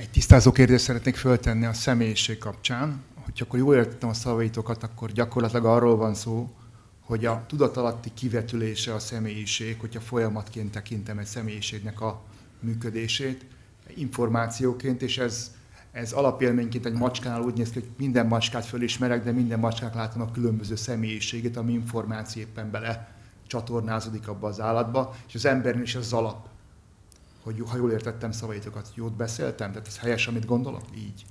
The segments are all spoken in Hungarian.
Egy tisztázó kérdést szeretnék föltenni a személyiség kapcsán. Hogyha akkor jól értettem a szavaitokat, akkor gyakorlatilag arról van szó, hogy a tudatalatti kivetülése a személyiség, hogyha folyamatként tekintem egy személyiségnek a működését, információként, és ez, ez alapélményként egy macskánál úgy néz ki, hogy minden macskát fölismerek, de minden macskák látom a különböző személyiségét, ami információ éppen bele csatornázódik abba az állatba, és az embernél is az alap hogy ha jól értettem szavaitokat, jót beszéltem, tehát ez helyes, amit gondolok? Így.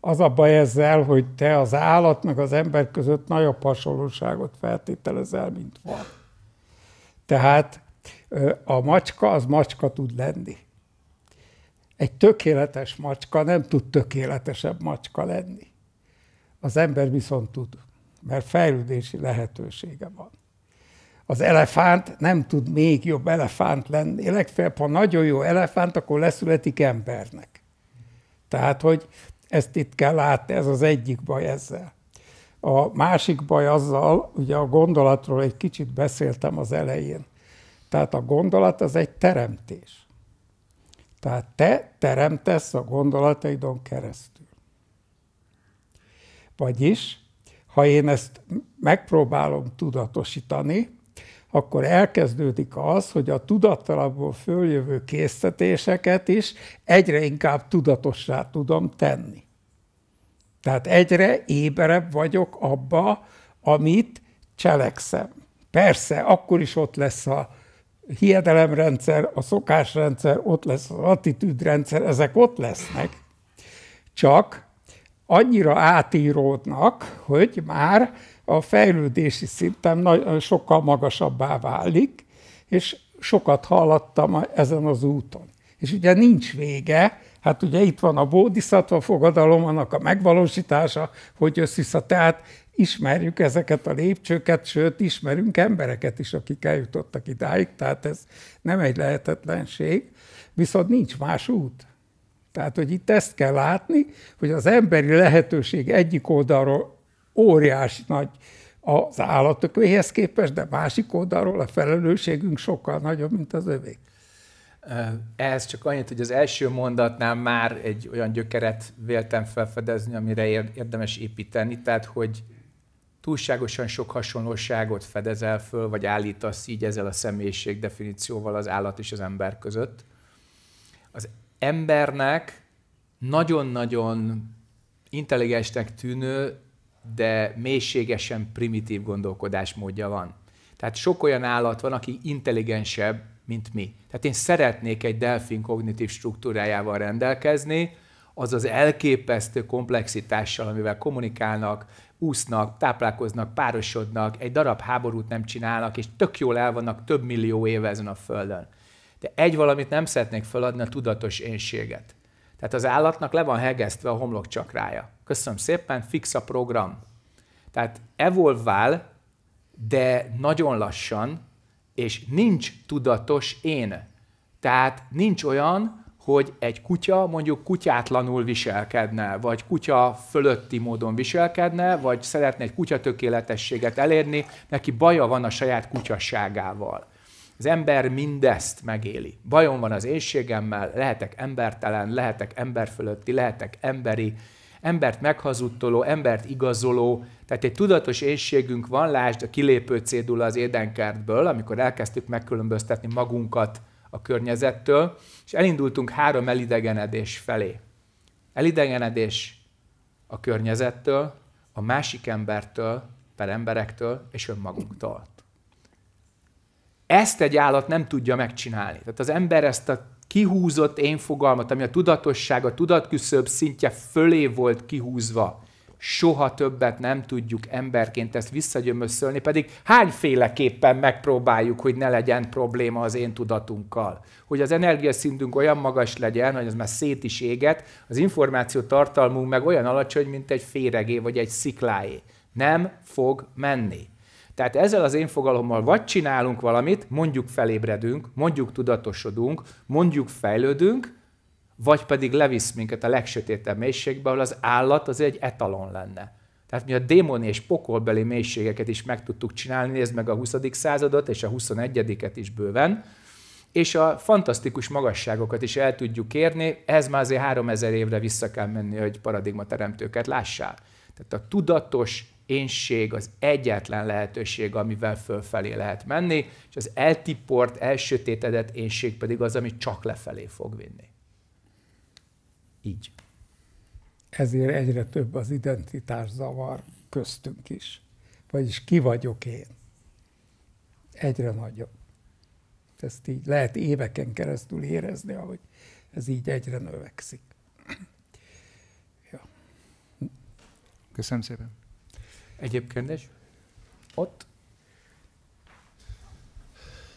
Az a baj ezzel, hogy te az állat meg az ember között nagyobb hasonlóságot feltételezel, mint van. Tehát a macska az macska tud lenni. Egy tökéletes macska nem tud tökéletesebb macska lenni. Az ember viszont tud, mert fejlődési lehetősége van az elefánt nem tud még jobb elefánt lenni. Legfeljebb, ha nagyon jó elefánt, akkor leszületik embernek. Tehát, hogy ezt itt kell látni, ez az egyik baj ezzel. A másik baj azzal, ugye a gondolatról egy kicsit beszéltem az elején. Tehát a gondolat az egy teremtés. Tehát te teremtesz a gondolataidon keresztül. Vagyis, ha én ezt megpróbálom tudatosítani, akkor elkezdődik az, hogy a tudattalabból följövő késztetéseket is egyre inkább tudatossá tudom tenni. Tehát egyre éberebb vagyok abba, amit cselekszem. Persze, akkor is ott lesz a hiedelemrendszer, a szokásrendszer, ott lesz az attitűdrendszer, ezek ott lesznek. Csak annyira átíródnak, hogy már a fejlődési szintem sokkal magasabbá válik, és sokat hallattam ezen az úton. És ugye nincs vége, hát ugye itt van a bódiszatva fogadalom, annak a megvalósítása, hogy összisza, Tehát ismerjük ezeket a lépcsőket, sőt, ismerünk embereket is, akik eljutottak idáig, tehát ez nem egy lehetetlenség, viszont nincs más út. Tehát, hogy itt ezt kell látni, hogy az emberi lehetőség egyik oldalról óriási nagy az állatökéhez képest, de másik oldalról a felelősségünk sokkal nagyobb, mint az övék. Eh, ehhez csak annyit, hogy az első mondatnál már egy olyan gyökeret véltem felfedezni, amire érdemes építeni, tehát hogy túlságosan sok hasonlóságot fedezel föl, vagy állítasz így ezzel a személyiség definícióval az állat és az ember között. Az embernek nagyon-nagyon intelligensnek tűnő, de mélységesen primitív gondolkodásmódja van. Tehát sok olyan állat van, aki intelligensebb, mint mi. Tehát én szeretnék egy delfin kognitív struktúrájával rendelkezni, az az elképesztő komplexitással, amivel kommunikálnak, úsznak, táplálkoznak, párosodnak, egy darab háborút nem csinálnak, és tök jól el vannak több millió éve ezen a földön. De egy valamit nem szeretnék feladni, a tudatos énséget. Tehát az állatnak le van hegesztve a homlokcsakrája. Köszönöm szépen, fix a program. Tehát evolvál, de nagyon lassan, és nincs tudatos én. Tehát nincs olyan, hogy egy kutya mondjuk kutyátlanul viselkedne, vagy kutya fölötti módon viselkedne, vagy szeretne egy kutya tökéletességet elérni, neki baja van a saját kutyasságával. Az ember mindezt megéli. Bajom van az éjségemmel, lehetek embertelen, lehetek emberfölötti, lehetek emberi, embert meghazudtoló, embert igazoló. Tehát egy tudatos éjségünk van, lásd a kilépő cédula az édenkertből, amikor elkezdtük megkülönböztetni magunkat a környezettől, és elindultunk három elidegenedés felé. Elidegenedés a környezettől, a másik embertől, per emberektől és önmagunktól. Ezt egy állat nem tudja megcsinálni. Tehát az ember ezt a kihúzott én fogalmat, ami a tudatosság, a tudatküszöb szintje fölé volt kihúzva, soha többet nem tudjuk emberként ezt visszagyömösszölni, pedig hányféleképpen megpróbáljuk, hogy ne legyen probléma az én tudatunkkal. Hogy az energiaszintünk olyan magas legyen, hogy az már szét is éget, az információ tartalmunk meg olyan alacsony, mint egy féregé vagy egy szikláé. Nem fog menni. Tehát ezzel az én fogalommal vagy csinálunk valamit, mondjuk felébredünk, mondjuk tudatosodunk, mondjuk fejlődünk, vagy pedig levisz minket a legsötétebb mélységbe, ahol az állat az egy etalon lenne. Tehát mi a démoni és pokolbeli mélységeket is meg tudtuk csinálni, nézd meg a 20. századot és a 21 is bőven, és a fantasztikus magasságokat is el tudjuk érni, ez már azért 3000 évre vissza kell menni, hogy paradigmateremtőket lássál. Tehát a tudatos énség az egyetlen lehetőség, amivel fölfelé lehet menni, és az eltiport, elsötétedett énség pedig az, ami csak lefelé fog vinni. Így. Ezért egyre több az identitás zavar köztünk is. Vagyis ki vagyok én? Egyre nagyobb. Ezt így lehet éveken keresztül érezni, ahogy ez így egyre növekszik. Ja. Köszönöm szépen. Egyéb kérdés? Ott?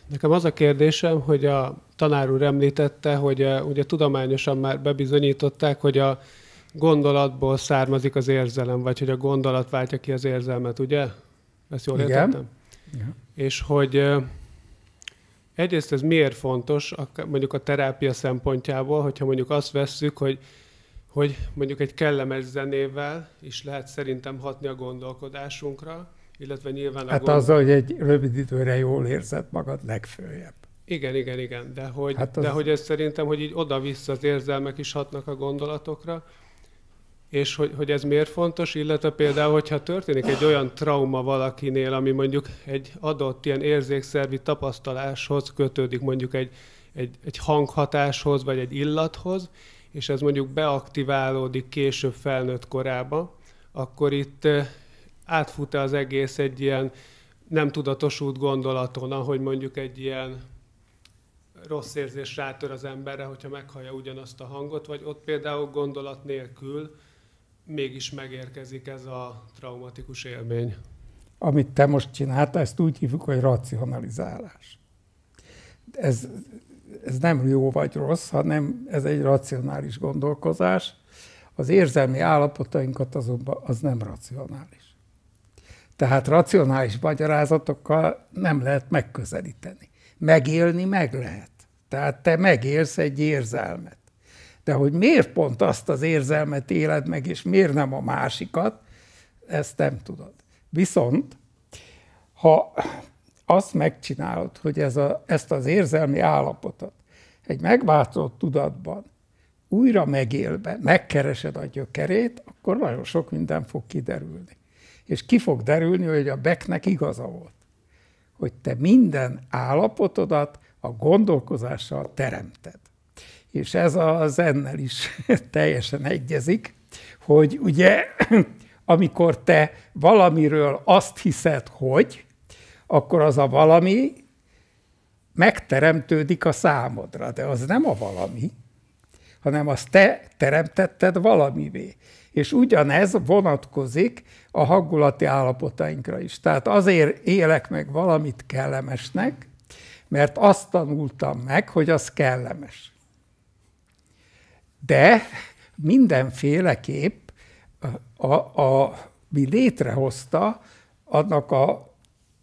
Nekem az a kérdésem, hogy a tanár úr említette, hogy a, eh, ugye tudományosan már bebizonyították, hogy a gondolatból származik az érzelem, vagy hogy a gondolat váltja ki az érzelmet, ugye? Ezt jól Igen. értettem? Igen. És hogy eh, egyrészt ez miért fontos, mondjuk a terápia szempontjából, hogyha mondjuk azt vesszük, hogy hogy mondjuk egy kellemes zenével is lehet szerintem hatni a gondolkodásunkra, illetve nyilván a Hát gond... azzal, hogy egy rövid időre jól érzed magad legfőjebb. Igen, igen, igen, de hogy, hát az... de hogy ez szerintem, hogy így oda-vissza az érzelmek is hatnak a gondolatokra, és hogy, hogy ez miért fontos, illetve például, hogyha történik egy olyan trauma valakinél, ami mondjuk egy adott ilyen érzékszervi tapasztaláshoz kötődik, mondjuk egy, egy, egy hanghatáshoz, vagy egy illathoz, és ez mondjuk beaktiválódik később felnőtt korába, akkor itt átfut az egész egy ilyen nem tudatosult gondolaton, ahogy mondjuk egy ilyen rossz érzés rátör az emberre, hogyha meghallja ugyanazt a hangot, vagy ott például gondolat nélkül mégis megérkezik ez a traumatikus élmény. Amit te most csináltál, ezt úgy hívjuk, hogy racionalizálás. Ez ez nem jó vagy rossz, hanem ez egy racionális gondolkozás. Az érzelmi állapotainkat azonban az nem racionális. Tehát racionális magyarázatokkal nem lehet megközelíteni. Megélni meg lehet. Tehát te megélsz egy érzelmet. De hogy miért pont azt az érzelmet éled meg, és miért nem a másikat, ezt nem tudod. Viszont, ha azt megcsinálod, hogy ez a, ezt az érzelmi állapotot egy megváltozott tudatban újra megélve megkeresed a gyökerét, akkor nagyon sok minden fog kiderülni. És ki fog derülni, hogy a Becknek igaza volt. Hogy te minden állapotodat a gondolkozással teremted. És ez a zennel is teljesen egyezik, hogy ugye amikor te valamiről azt hiszed, hogy, akkor az a valami megteremtődik a számodra, de az nem a valami, hanem az te teremtetted valamivé. És ugyanez vonatkozik a hangulati állapotainkra is. Tehát azért élek meg valamit kellemesnek, mert azt tanultam meg, hogy az kellemes. De mindenféleképp a, a, a, mi létrehozta annak a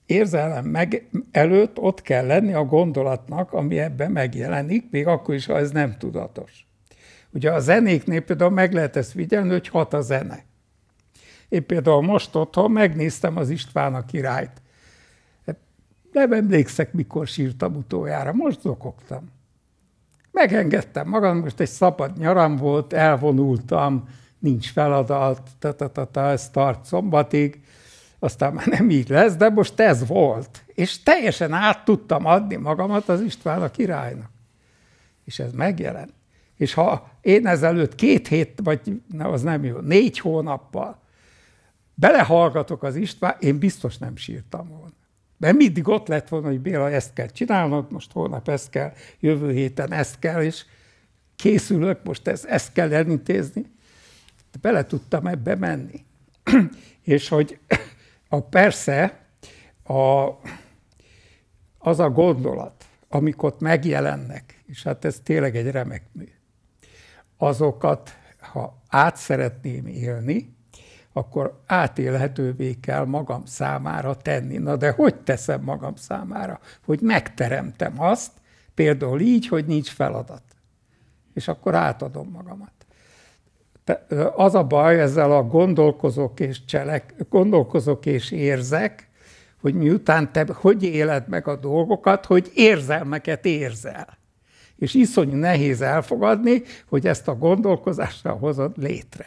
érzelem meg előtt ott kell lenni a gondolatnak, ami ebben megjelenik, még akkor is, ha ez nem tudatos. Ugye a zenéknél például meg lehet ezt figyelni, hogy hat a zene. Én például most otthon megnéztem az István a királyt. Nem emlékszek, mikor sírtam utoljára, most zokogtam. Megengedtem magam, most egy szabad nyaram volt, elvonultam, nincs feladat, ta, ta, ta, ta, ez tart szombatig, aztán már nem így lesz, de most ez volt. És teljesen át tudtam adni magamat az István a királynak. És ez megjelent. És ha én ezelőtt két hét, vagy ne, az nem jó, négy hónappal belehallgatok az István, én biztos nem sírtam volna. Mert mindig ott lett volna, hogy Béla, ezt kell csinálnod, most holnap ezt kell, jövő héten ezt kell, és készülök, most ezt, ezt kell elintézni. Bele tudtam ebbe menni. és hogy a persze a, az a gondolat, amikor ott megjelennek, és hát ez tényleg egy remek mű, azokat, ha át szeretném élni, akkor átélhetővé kell magam számára tenni. Na de hogy teszem magam számára? Hogy megteremtem azt, például így, hogy nincs feladat. És akkor átadom magamat az a baj ezzel a gondolkozok és, cselek, gondolkozok és érzek, hogy miután te hogy éled meg a dolgokat, hogy érzelmeket érzel. És iszonyú nehéz elfogadni, hogy ezt a gondolkozásra hozod létre.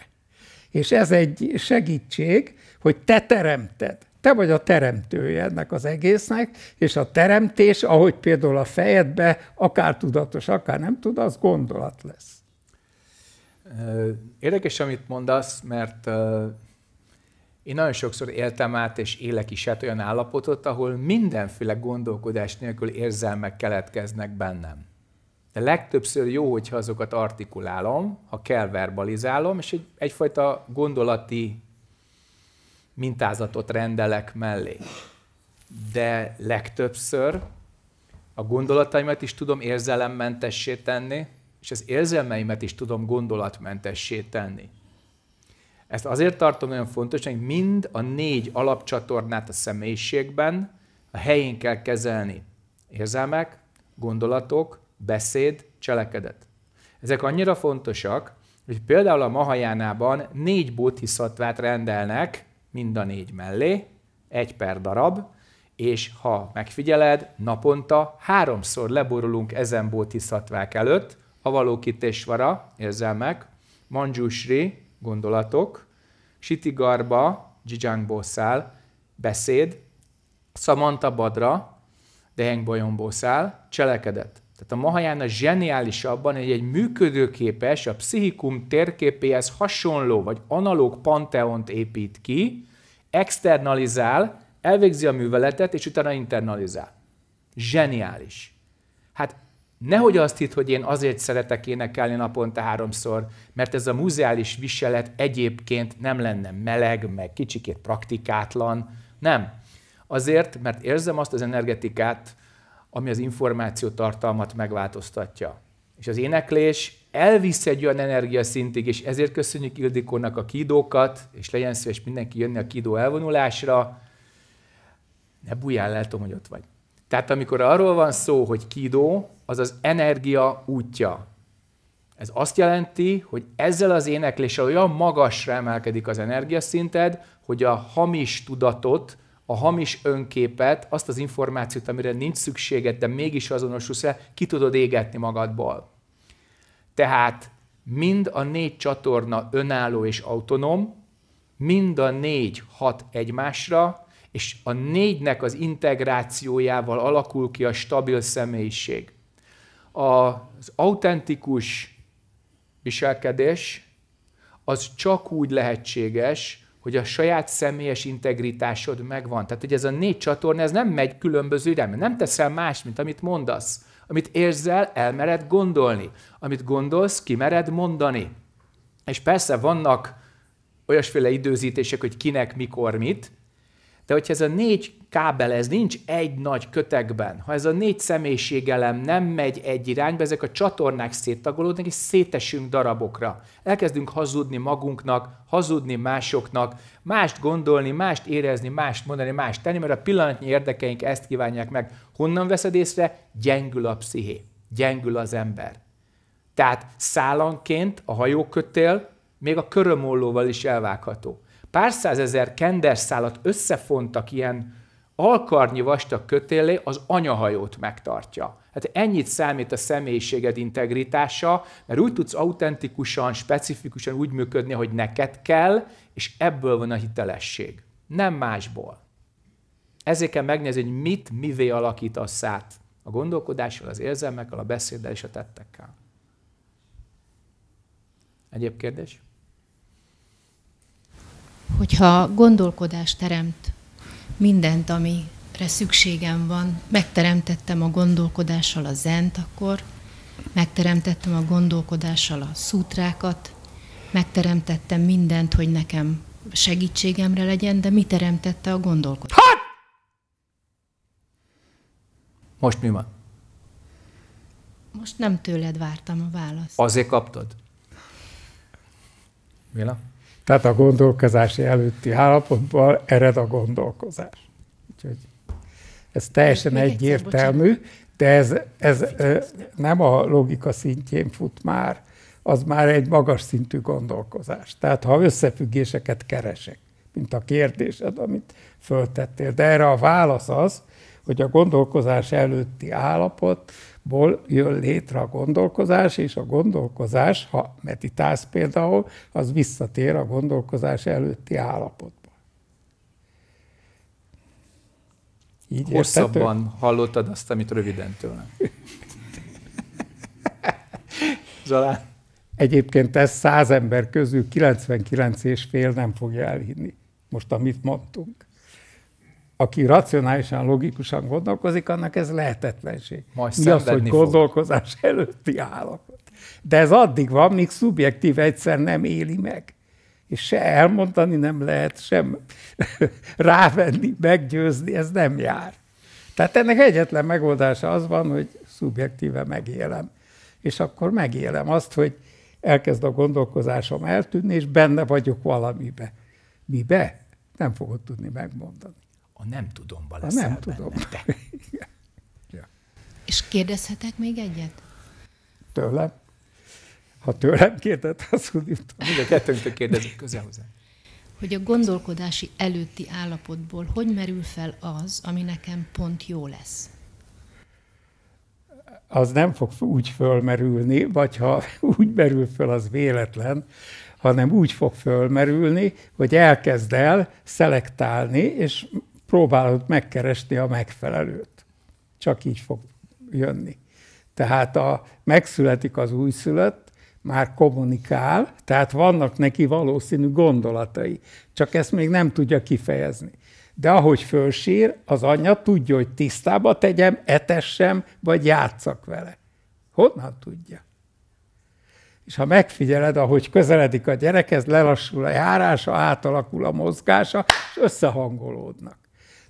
És ez egy segítség, hogy te teremted. Te vagy a teremtője ennek az egésznek, és a teremtés, ahogy például a fejedbe, akár tudatos, akár nem tud, az gondolat lesz. Érdekes, amit mondasz, mert én nagyon sokszor éltem át és élek is hát olyan állapotot, ahol mindenféle gondolkodás nélkül érzelmek keletkeznek bennem. De legtöbbször jó, hogyha azokat artikulálom, ha kell verbalizálom, és egy, egyfajta gondolati mintázatot rendelek mellé. De legtöbbször a gondolataimat is tudom érzelemmentessé tenni, és az érzelmeimet is tudom gondolatmentessé tenni. Ezt azért tartom olyan fontos, hogy mind a négy alapcsatornát a személyiségben a helyén kell kezelni. Érzelmek, gondolatok, beszéd, cselekedet. Ezek annyira fontosak, hogy például a Mahajánában négy bodhisattvát rendelnek mind a négy mellé, egy per darab, és ha megfigyeled, naponta háromszor leborulunk ezen bodhisattvák előtt, Avalokitesvara, érzelmek, Manjusri, gondolatok, Sitigarba, Jijangbosszál, beszéd, Samanta Badra, Dehengbolyombosszál, cselekedet. Tehát a Mahajana zseniális abban, hogy egy működőképes, a pszichikum térképéhez hasonló vagy analóg panteont épít ki, externalizál, elvégzi a műveletet, és utána internalizál. Zseniális. Hát Nehogy azt hitt, hogy én azért szeretek énekelni naponta háromszor, mert ez a muzeális viselet egyébként nem lenne meleg, meg kicsikét praktikátlan. Nem. Azért, mert érzem azt az energetikát, ami az információ tartalmat megváltoztatja. És az éneklés elvisz egy olyan energiaszintig, és ezért köszönjük Ildikónak a kidókat, és legyen szíves mindenki jönni a kidó elvonulásra. Ne bujjál, látom, hogy ott vagy. Tehát amikor arról van szó, hogy kidó, az az energia útja. Ez azt jelenti, hogy ezzel az énekléssel olyan magasra emelkedik az energiaszinted, hogy a hamis tudatot, a hamis önképet, azt az információt, amire nincs szükséged, de mégis azonosulsz el, ki tudod égetni magadból. Tehát mind a négy csatorna önálló és autonóm, mind a négy hat egymásra, és a négynek az integrációjával alakul ki a stabil személyiség. Az autentikus viselkedés az csak úgy lehetséges, hogy a saját személyes integritásod megvan. Tehát, hogy ez a négy csatorna, ez nem megy különböző irányba. Nem teszel más, mint amit mondasz. Amit érzel, elmered gondolni. Amit gondolsz, kimered mondani. És persze vannak olyasféle időzítések, hogy kinek, mikor, mit, de hogyha ez a négy kábel, ez nincs egy nagy kötekben, ha ez a négy személyiségelem nem megy egy irányba, ezek a csatornák széttagolódnak, és szétesünk darabokra. Elkezdünk hazudni magunknak, hazudni másoknak, mást gondolni, mást érezni, mást mondani, mást tenni, mert a pillanatnyi érdekeink ezt kívánják meg. Honnan veszed észre? Gyengül a psziché, gyengül az ember. Tehát szállanként a hajókötél még a körömollóval is elvágható pár százezer kenderszálat összefontak ilyen alkarnyi vastag kötélé, az anyahajót megtartja. Hát ennyit számít a személyiséged integritása, mert úgy tudsz autentikusan, specifikusan úgy működni, hogy neked kell, és ebből van a hitelesség. Nem másból. Ezért kell megnézni, hogy mit, mivé alakítasz át a gondolkodással, az érzelmekkel, a beszéddel és a tettekkel. Egyéb kérdés? hogyha gondolkodás teremt mindent, amire szükségem van, megteremtettem a gondolkodással a zent akkor, megteremtettem a gondolkodással a szútrákat, megteremtettem mindent, hogy nekem segítségemre legyen, de mi teremtette a gondolkodást? Hát! Most mi van? Most nem tőled vártam a választ. Azért kaptad? Mila? Tehát a gondolkozási előtti állapotból ered a gondolkozás. Úgyhogy ez teljesen Még egyértelmű, egyszer, de ez, ez nem a logika szintjén fut már, az már egy magas szintű gondolkozás. Tehát ha összefüggéseket keresek, mint a kérdésed, amit föltettél. De erre a válasz az, hogy a gondolkozás előtti állapot ból jön létre a gondolkozás, és a gondolkozás, ha meditálsz például, az visszatér a gondolkozás előtti állapotba. Így Hosszabban értető? hallottad azt, amit röviden tőlem. Zalán? Egyébként ez száz ember közül 99 és fél nem fogja elhinni, most amit mondtunk aki racionálisan, logikusan gondolkozik, annak ez lehetetlenség. Majd Mi az, hogy gondolkozás fog. előtti állapot. De ez addig van, míg szubjektív egyszer nem éli meg. És se elmondani nem lehet, sem rávenni, meggyőzni, ez nem jár. Tehát ennek egyetlen megoldása az van, hogy szubjektíve megélem. És akkor megélem azt, hogy elkezd a gondolkozásom eltűnni, és benne vagyok valamibe. Mibe? Nem fogod tudni megmondani a nem tudom leszel nem tudom. te. ja. És kérdezhetek még egyet? Tőlem? Ha tőlem kérdett, azt mondjuk. Mind a kettőnktől kérdezik közel hozzá. Hogy a gondolkodási előtti állapotból hogy merül fel az, ami nekem pont jó lesz? Az nem fog úgy fölmerülni, vagy ha úgy merül föl, az véletlen, hanem úgy fog fölmerülni, hogy elkezd el szelektálni, és próbálod megkeresni a megfelelőt. Csak így fog jönni. Tehát a, megszületik az újszülött, már kommunikál, tehát vannak neki valószínű gondolatai, csak ezt még nem tudja kifejezni. De ahogy fölsír, az anyja tudja, hogy tisztába tegyem, etessem, vagy játszak vele. Honnan tudja? És ha megfigyeled, ahogy közeledik a gyerekhez, lelassul a járása, átalakul a mozgása, és összehangolódnak.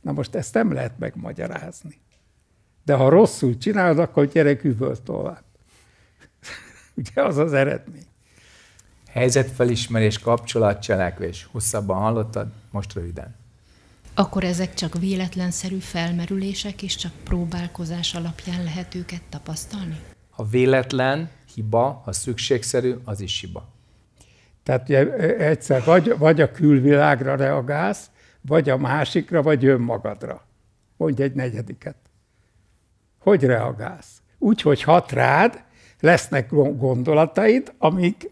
Na most ezt nem lehet megmagyarázni. De ha rosszul csinálod, akkor gyerek üvölt tovább. Ugye az az eredmény. Helyzetfelismerés, kapcsolat, cselekvés. Hosszabban hallottad, most röviden. Akkor ezek csak véletlenszerű felmerülések, és csak próbálkozás alapján lehet őket tapasztalni? Ha véletlen, hiba, ha szükségszerű, az is hiba. Tehát ugye e, egyszer vagy, vagy a külvilágra reagálsz, vagy a másikra, vagy önmagadra. Mondj egy negyediket. Hogy reagálsz? Úgy, hogy hat rád, lesznek gondolataid, amik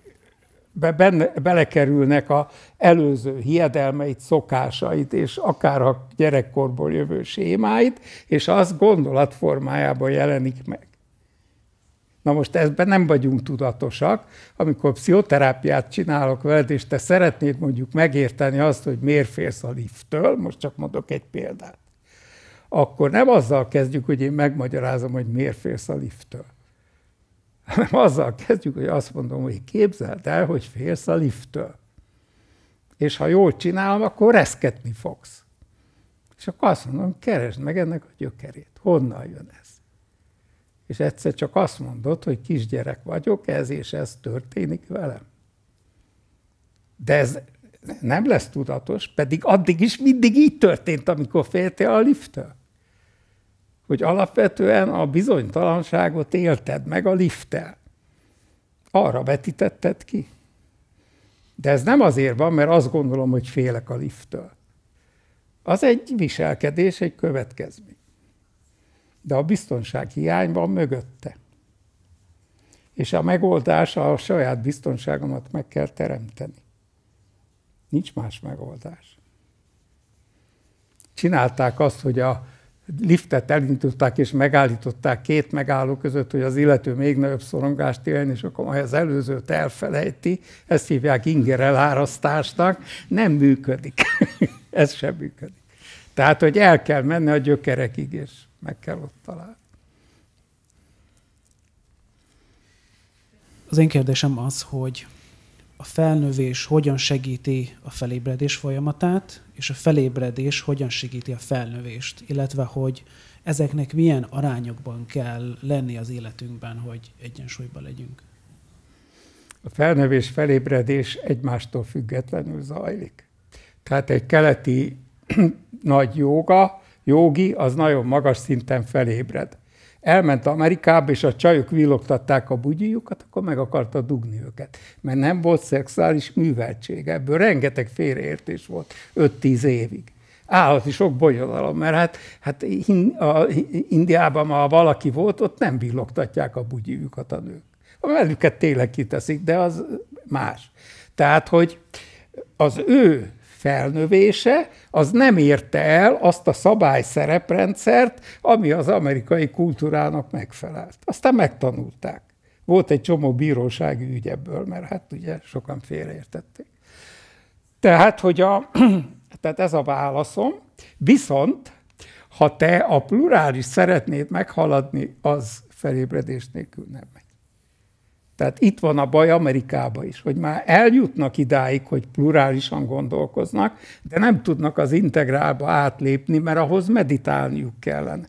be, benne, belekerülnek a előző hiedelmeit, szokásait, és akár a gyerekkorból jövő sémáit, és az gondolatformájában jelenik meg. Na most ebben nem vagyunk tudatosak. Amikor pszichoterápiát csinálok veled, és te szeretnéd mondjuk megérteni azt, hogy miért félsz a lifttől, most csak mondok egy példát, akkor nem azzal kezdjük, hogy én megmagyarázom, hogy miért félsz a lifttől, hanem azzal kezdjük, hogy azt mondom, hogy képzeld el, hogy félsz a lifttől. És ha jól csinálom, akkor reszketni fogsz. És akkor azt mondom, keresd meg ennek a gyökerét. Honnan jön ez? és egyszer csak azt mondod, hogy kisgyerek vagyok, ez és ez történik velem. De ez nem lesz tudatos, pedig addig is mindig így történt, amikor féltél a lifttől. Hogy alapvetően a bizonytalanságot élted meg a lifttel. Arra vetítetted ki. De ez nem azért van, mert azt gondolom, hogy félek a lifttől. Az egy viselkedés, egy következmény de a biztonság hiány van mögötte. És a megoldás a saját biztonságomat meg kell teremteni. Nincs más megoldás. Csinálták azt, hogy a liftet elindították és megállították két megálló között, hogy az illető még nagyobb szorongást éljen, és akkor majd az előzőt elfelejti. Ezt hívják inger elárasztásnak. Nem működik. Ez sem működik. Tehát, hogy el kell menni a gyökerekig, és meg kell ott találni. Az én kérdésem az, hogy a felnövés hogyan segíti a felébredés folyamatát, és a felébredés hogyan segíti a felnövést, illetve hogy ezeknek milyen arányokban kell lenni az életünkben, hogy egyensúlyban legyünk. A felnövés, felébredés egymástól függetlenül zajlik. Tehát egy keleti nagy joga Jogi az nagyon magas szinten felébred. Elment Amerikába, és a csajok villogtatták a bugyijukat, akkor meg akarta dugni őket. Mert nem volt szexuális műveltség. Ebből rengeteg félreértés volt 5-10 évig állati sok bonyodalom, mert hát, hát in, a, Indiában ma valaki volt, ott nem villogtatják a bugyijukat a nők. A mellüket tényleg kiteszik, de az más. Tehát, hogy az ő felnövése, az nem érte el azt a szabályszereprendszert, ami az amerikai kultúrának megfelelt. Aztán megtanulták. Volt egy csomó bírósági ügy ebből, mert hát ugye sokan félreértették. Tehát, hogy a, tehát ez a válaszom. Viszont, ha te a plurális szeretnéd meghaladni, az felébredés nélkül nem tehát itt van a baj Amerikába is, hogy már eljutnak idáig, hogy plurálisan gondolkoznak, de nem tudnak az integrálba átlépni, mert ahhoz meditálniuk kellene.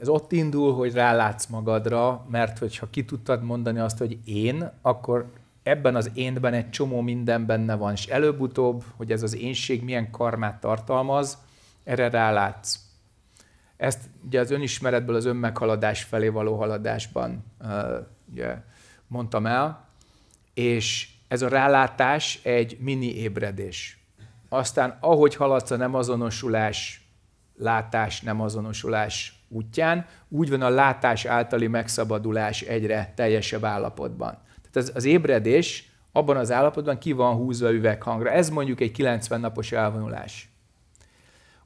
Ez ott indul, hogy rálátsz magadra, mert hogyha ki tudtad mondani azt, hogy én, akkor ebben az énben egy csomó minden benne van, és előbb-utóbb, hogy ez az énség milyen karmát tartalmaz, erre rálátsz. Ezt ugye az önismeretből az önmeghaladás felé való haladásban ugye, mondtam el, és ez a rálátás egy mini ébredés. Aztán ahogy haladsz a nem azonosulás, látás, nem azonosulás útján, úgy van a látás általi megszabadulás egyre teljesebb állapotban. Tehát az, az ébredés abban az állapotban ki van húzva üveghangra. Ez mondjuk egy 90 napos elvonulás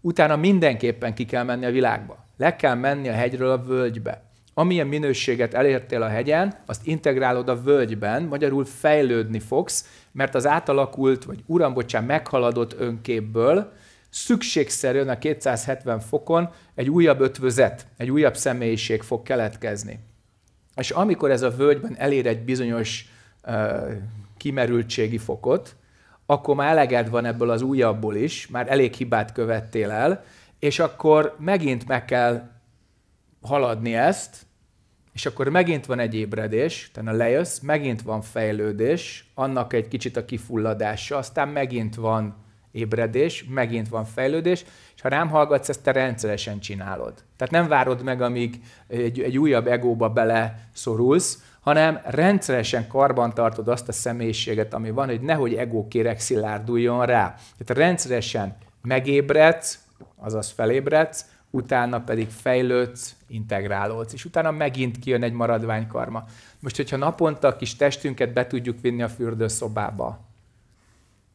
utána mindenképpen ki kell menni a világba. Le kell menni a hegyről a völgybe. Amilyen minőséget elértél a hegyen, azt integrálod a völgyben, magyarul fejlődni fogsz, mert az átalakult, vagy uram, bocsán, meghaladott önképből szükségszerűen a 270 fokon egy újabb ötvözet, egy újabb személyiség fog keletkezni. És amikor ez a völgyben elér egy bizonyos uh, kimerültségi fokot, akkor már eleged van ebből az újabbból is, már elég hibát követtél el, és akkor megint meg kell haladni ezt, és akkor megint van egy ébredés, utána lejössz, megint van fejlődés, annak egy kicsit a kifulladása, aztán megint van ébredés, megint van fejlődés, és ha rám hallgatsz, ezt te rendszeresen csinálod. Tehát nem várod meg, amíg egy, egy újabb egóba bele szorulsz, hanem rendszeresen karbantartod azt a személyiséget, ami van, hogy nehogy kérek szilárduljon rá. Tehát rendszeresen megébredsz, azaz felébredsz, utána pedig fejlődsz, integrálódsz, és utána megint kijön egy maradványkarma. Most, hogyha naponta a kis testünket be tudjuk vinni a fürdőszobába,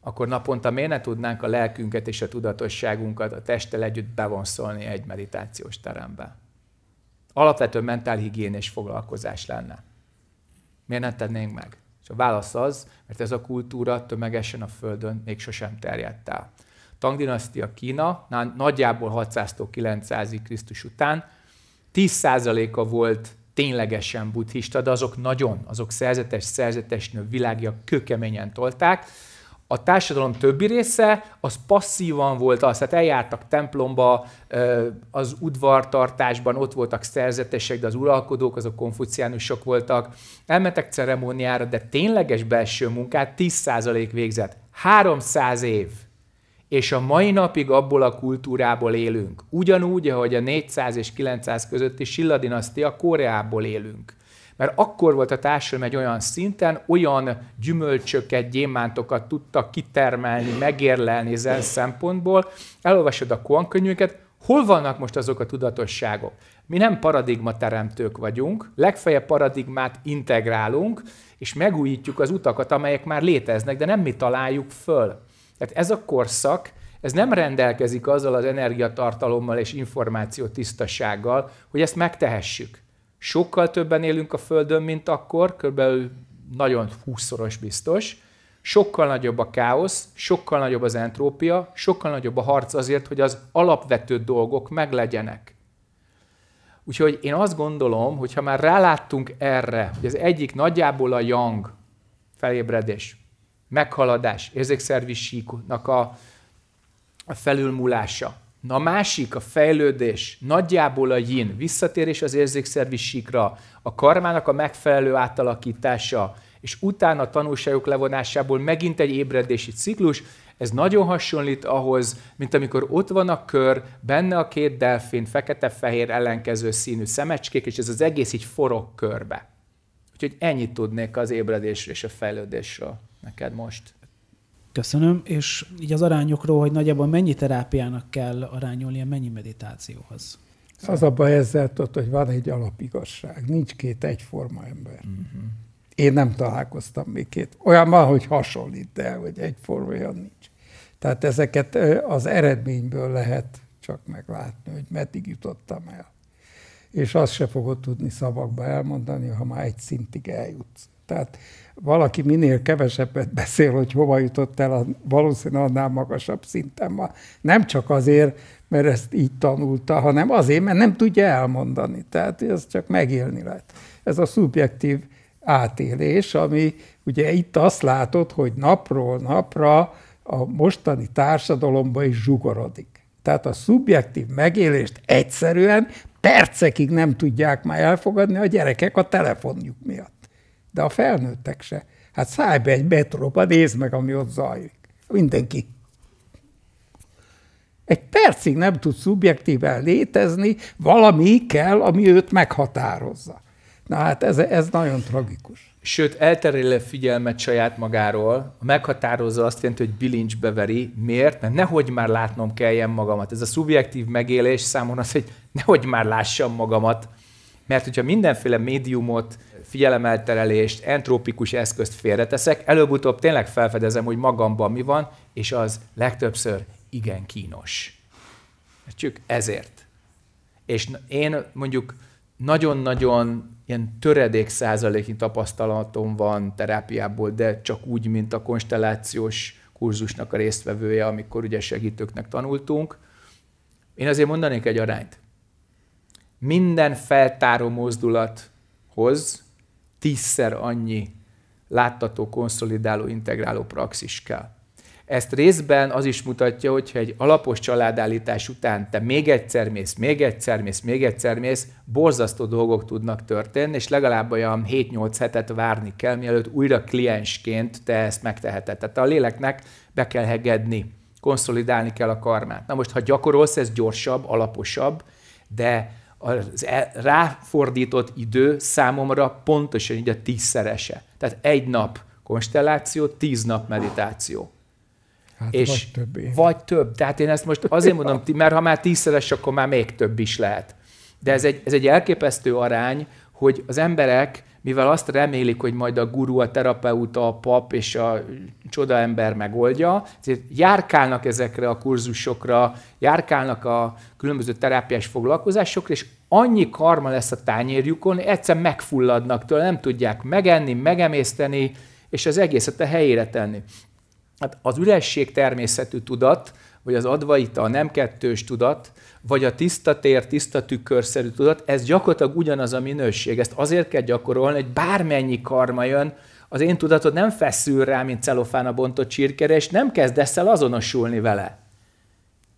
akkor naponta miért ne tudnánk a lelkünket és a tudatosságunkat a testtel együtt bevonszolni egy meditációs terembe? Alapvető mentálhigiénés foglalkozás lenne. Miért ne tennénk meg? És a válasz az, mert ez a kultúra tömegesen a Földön még sosem terjedt el. Tangdinasztia Kína nagyjából 600-tól 900-ig Krisztus után 10%-a volt ténylegesen buddhista, de azok nagyon, azok szerzetes, szerzetes nő világja kökeményen tolták, a társadalom többi része az passzívan volt az, tehát eljártak templomba, az udvartartásban ott voltak szerzetesek, de az uralkodók azok konfuciánusok voltak, elmentek ceremóniára, de tényleges belső munkát 10% végzett. 300 év. És a mai napig abból a kultúrából élünk. Ugyanúgy, ahogy a 400 és 900 közötti Silla dinasztia Koreából élünk mert akkor volt a társadalom egy olyan szinten, olyan gyümölcsöket, gyémántokat tudtak kitermelni, megérlelni ezen szempontból. Elolvasod a Kuan hol vannak most azok a tudatosságok? Mi nem paradigmateremtők vagyunk, legfeljebb paradigmát integrálunk, és megújítjuk az utakat, amelyek már léteznek, de nem mi találjuk föl. Tehát ez a korszak, ez nem rendelkezik azzal az energiatartalommal és információ tisztasággal, hogy ezt megtehessük sokkal többen élünk a Földön, mint akkor, kb. nagyon 20-szoros biztos, sokkal nagyobb a káosz, sokkal nagyobb az entrópia, sokkal nagyobb a harc azért, hogy az alapvető dolgok meglegyenek. Úgyhogy én azt gondolom, hogy ha már ráláttunk erre, hogy az egyik nagyjából a yang, felébredés, meghaladás, érzékszervi síknak a, a felülmulása, a másik, a fejlődés, nagyjából a yin, visszatérés az érzékszervi síkra, a karmának a megfelelő átalakítása, és utána a tanulságok levonásából megint egy ébredési ciklus, ez nagyon hasonlít ahhoz, mint amikor ott van a kör, benne a két delfin, fekete-fehér ellenkező színű szemecskék, és ez az egész így forog körbe. Úgyhogy ennyit tudnék az ébredésről és a fejlődésről neked most. Köszönöm, és így az arányokról, hogy nagyjából mennyi terápiának kell arányolnia, mennyi meditációhoz? Az a baj ezzel tudod, hogy van egy alapigazság. Nincs két egyforma ember. Uh-huh. Én nem találkoztam még két. Olyan van, hogy hasonlít, de hogy egyforma olyan nincs. Tehát ezeket az eredményből lehet csak meglátni, hogy meddig jutottam el. És azt se fogod tudni szavakba elmondani, ha már egy szintig eljutsz. Tehát valaki minél kevesebbet beszél, hogy hova jutott el, valószínűleg annál magasabb szinten van. Nem csak azért, mert ezt így tanulta, hanem azért, mert nem tudja elmondani. Tehát ez csak megélni lehet. Ez a szubjektív átélés, ami ugye itt azt látod, hogy napról napra a mostani társadalomba is zsugorodik. Tehát a szubjektív megélést egyszerűen percekig nem tudják már elfogadni a gyerekek a telefonjuk miatt de a felnőttek se. Hát szállj be egy metróba, nézd meg, ami ott zajlik. Mindenki. Egy percig nem tud szubjektíven létezni, valami kell, ami őt meghatározza. Na hát ez, ez nagyon tragikus. Sőt, elterélő figyelmet saját magáról, meghatározó azt jelenti, hogy bilincs beveri. Miért? Mert nehogy már látnom kelljen magamat. Ez a szubjektív megélés számon az, hogy nehogy már lássam magamat. Mert hogyha mindenféle médiumot figyelemelterelést, entrópikus eszközt félreteszek, előbb-utóbb tényleg felfedezem, hogy magamban mi van, és az legtöbbször igen kínos. Csak Ezért. És én mondjuk nagyon-nagyon ilyen töredék százaléknyi tapasztalatom van terápiából, de csak úgy, mint a konstellációs kurzusnak a résztvevője, amikor ugye segítőknek tanultunk. Én azért mondanék egy arányt. Minden feltáró mozdulathoz tízszer annyi láttató, konszolidáló, integráló praxis kell. Ezt részben az is mutatja, hogy egy alapos családállítás után te még egyszer mész, még egyszer mész, még egyszer mész, borzasztó dolgok tudnak történni, és legalább olyan 7-8 hetet várni kell, mielőtt újra kliensként te ezt megteheted. Tehát a léleknek be kell hegedni, konszolidálni kell a karmát. Na most, ha gyakorolsz, ez gyorsabb, alaposabb, de az e- ráfordított idő számomra pontosan így a tízszerese. Tehát egy nap konstelláció, tíz nap meditáció. Hát és vagy több. Én. Vagy több. Tehát én ezt most azért mondom, mert ha már tízszeres, akkor már még több is lehet. De ez egy, ez egy elképesztő arány, hogy az emberek mivel azt remélik, hogy majd a guru, a terapeuta, a pap és a csodaember megoldja, ezért járkálnak ezekre a kurzusokra, járkálnak a különböző terápiás foglalkozásokra, és annyi karma lesz a tányérjukon, egyszer megfulladnak tőle, nem tudják megenni, megemészteni, és az egészet a helyére tenni. Hát az üresség természetű tudat, vagy az advaita, a nem kettős tudat, vagy a tiszta tér, tiszta tükörszerű tudat, ez gyakorlatilag ugyanaz a minőség. Ezt azért kell gyakorolni, hogy bármennyi karma jön, az én tudatod nem feszül rá, mint celofán a bontott csirkere, és nem kezdesz el azonosulni vele.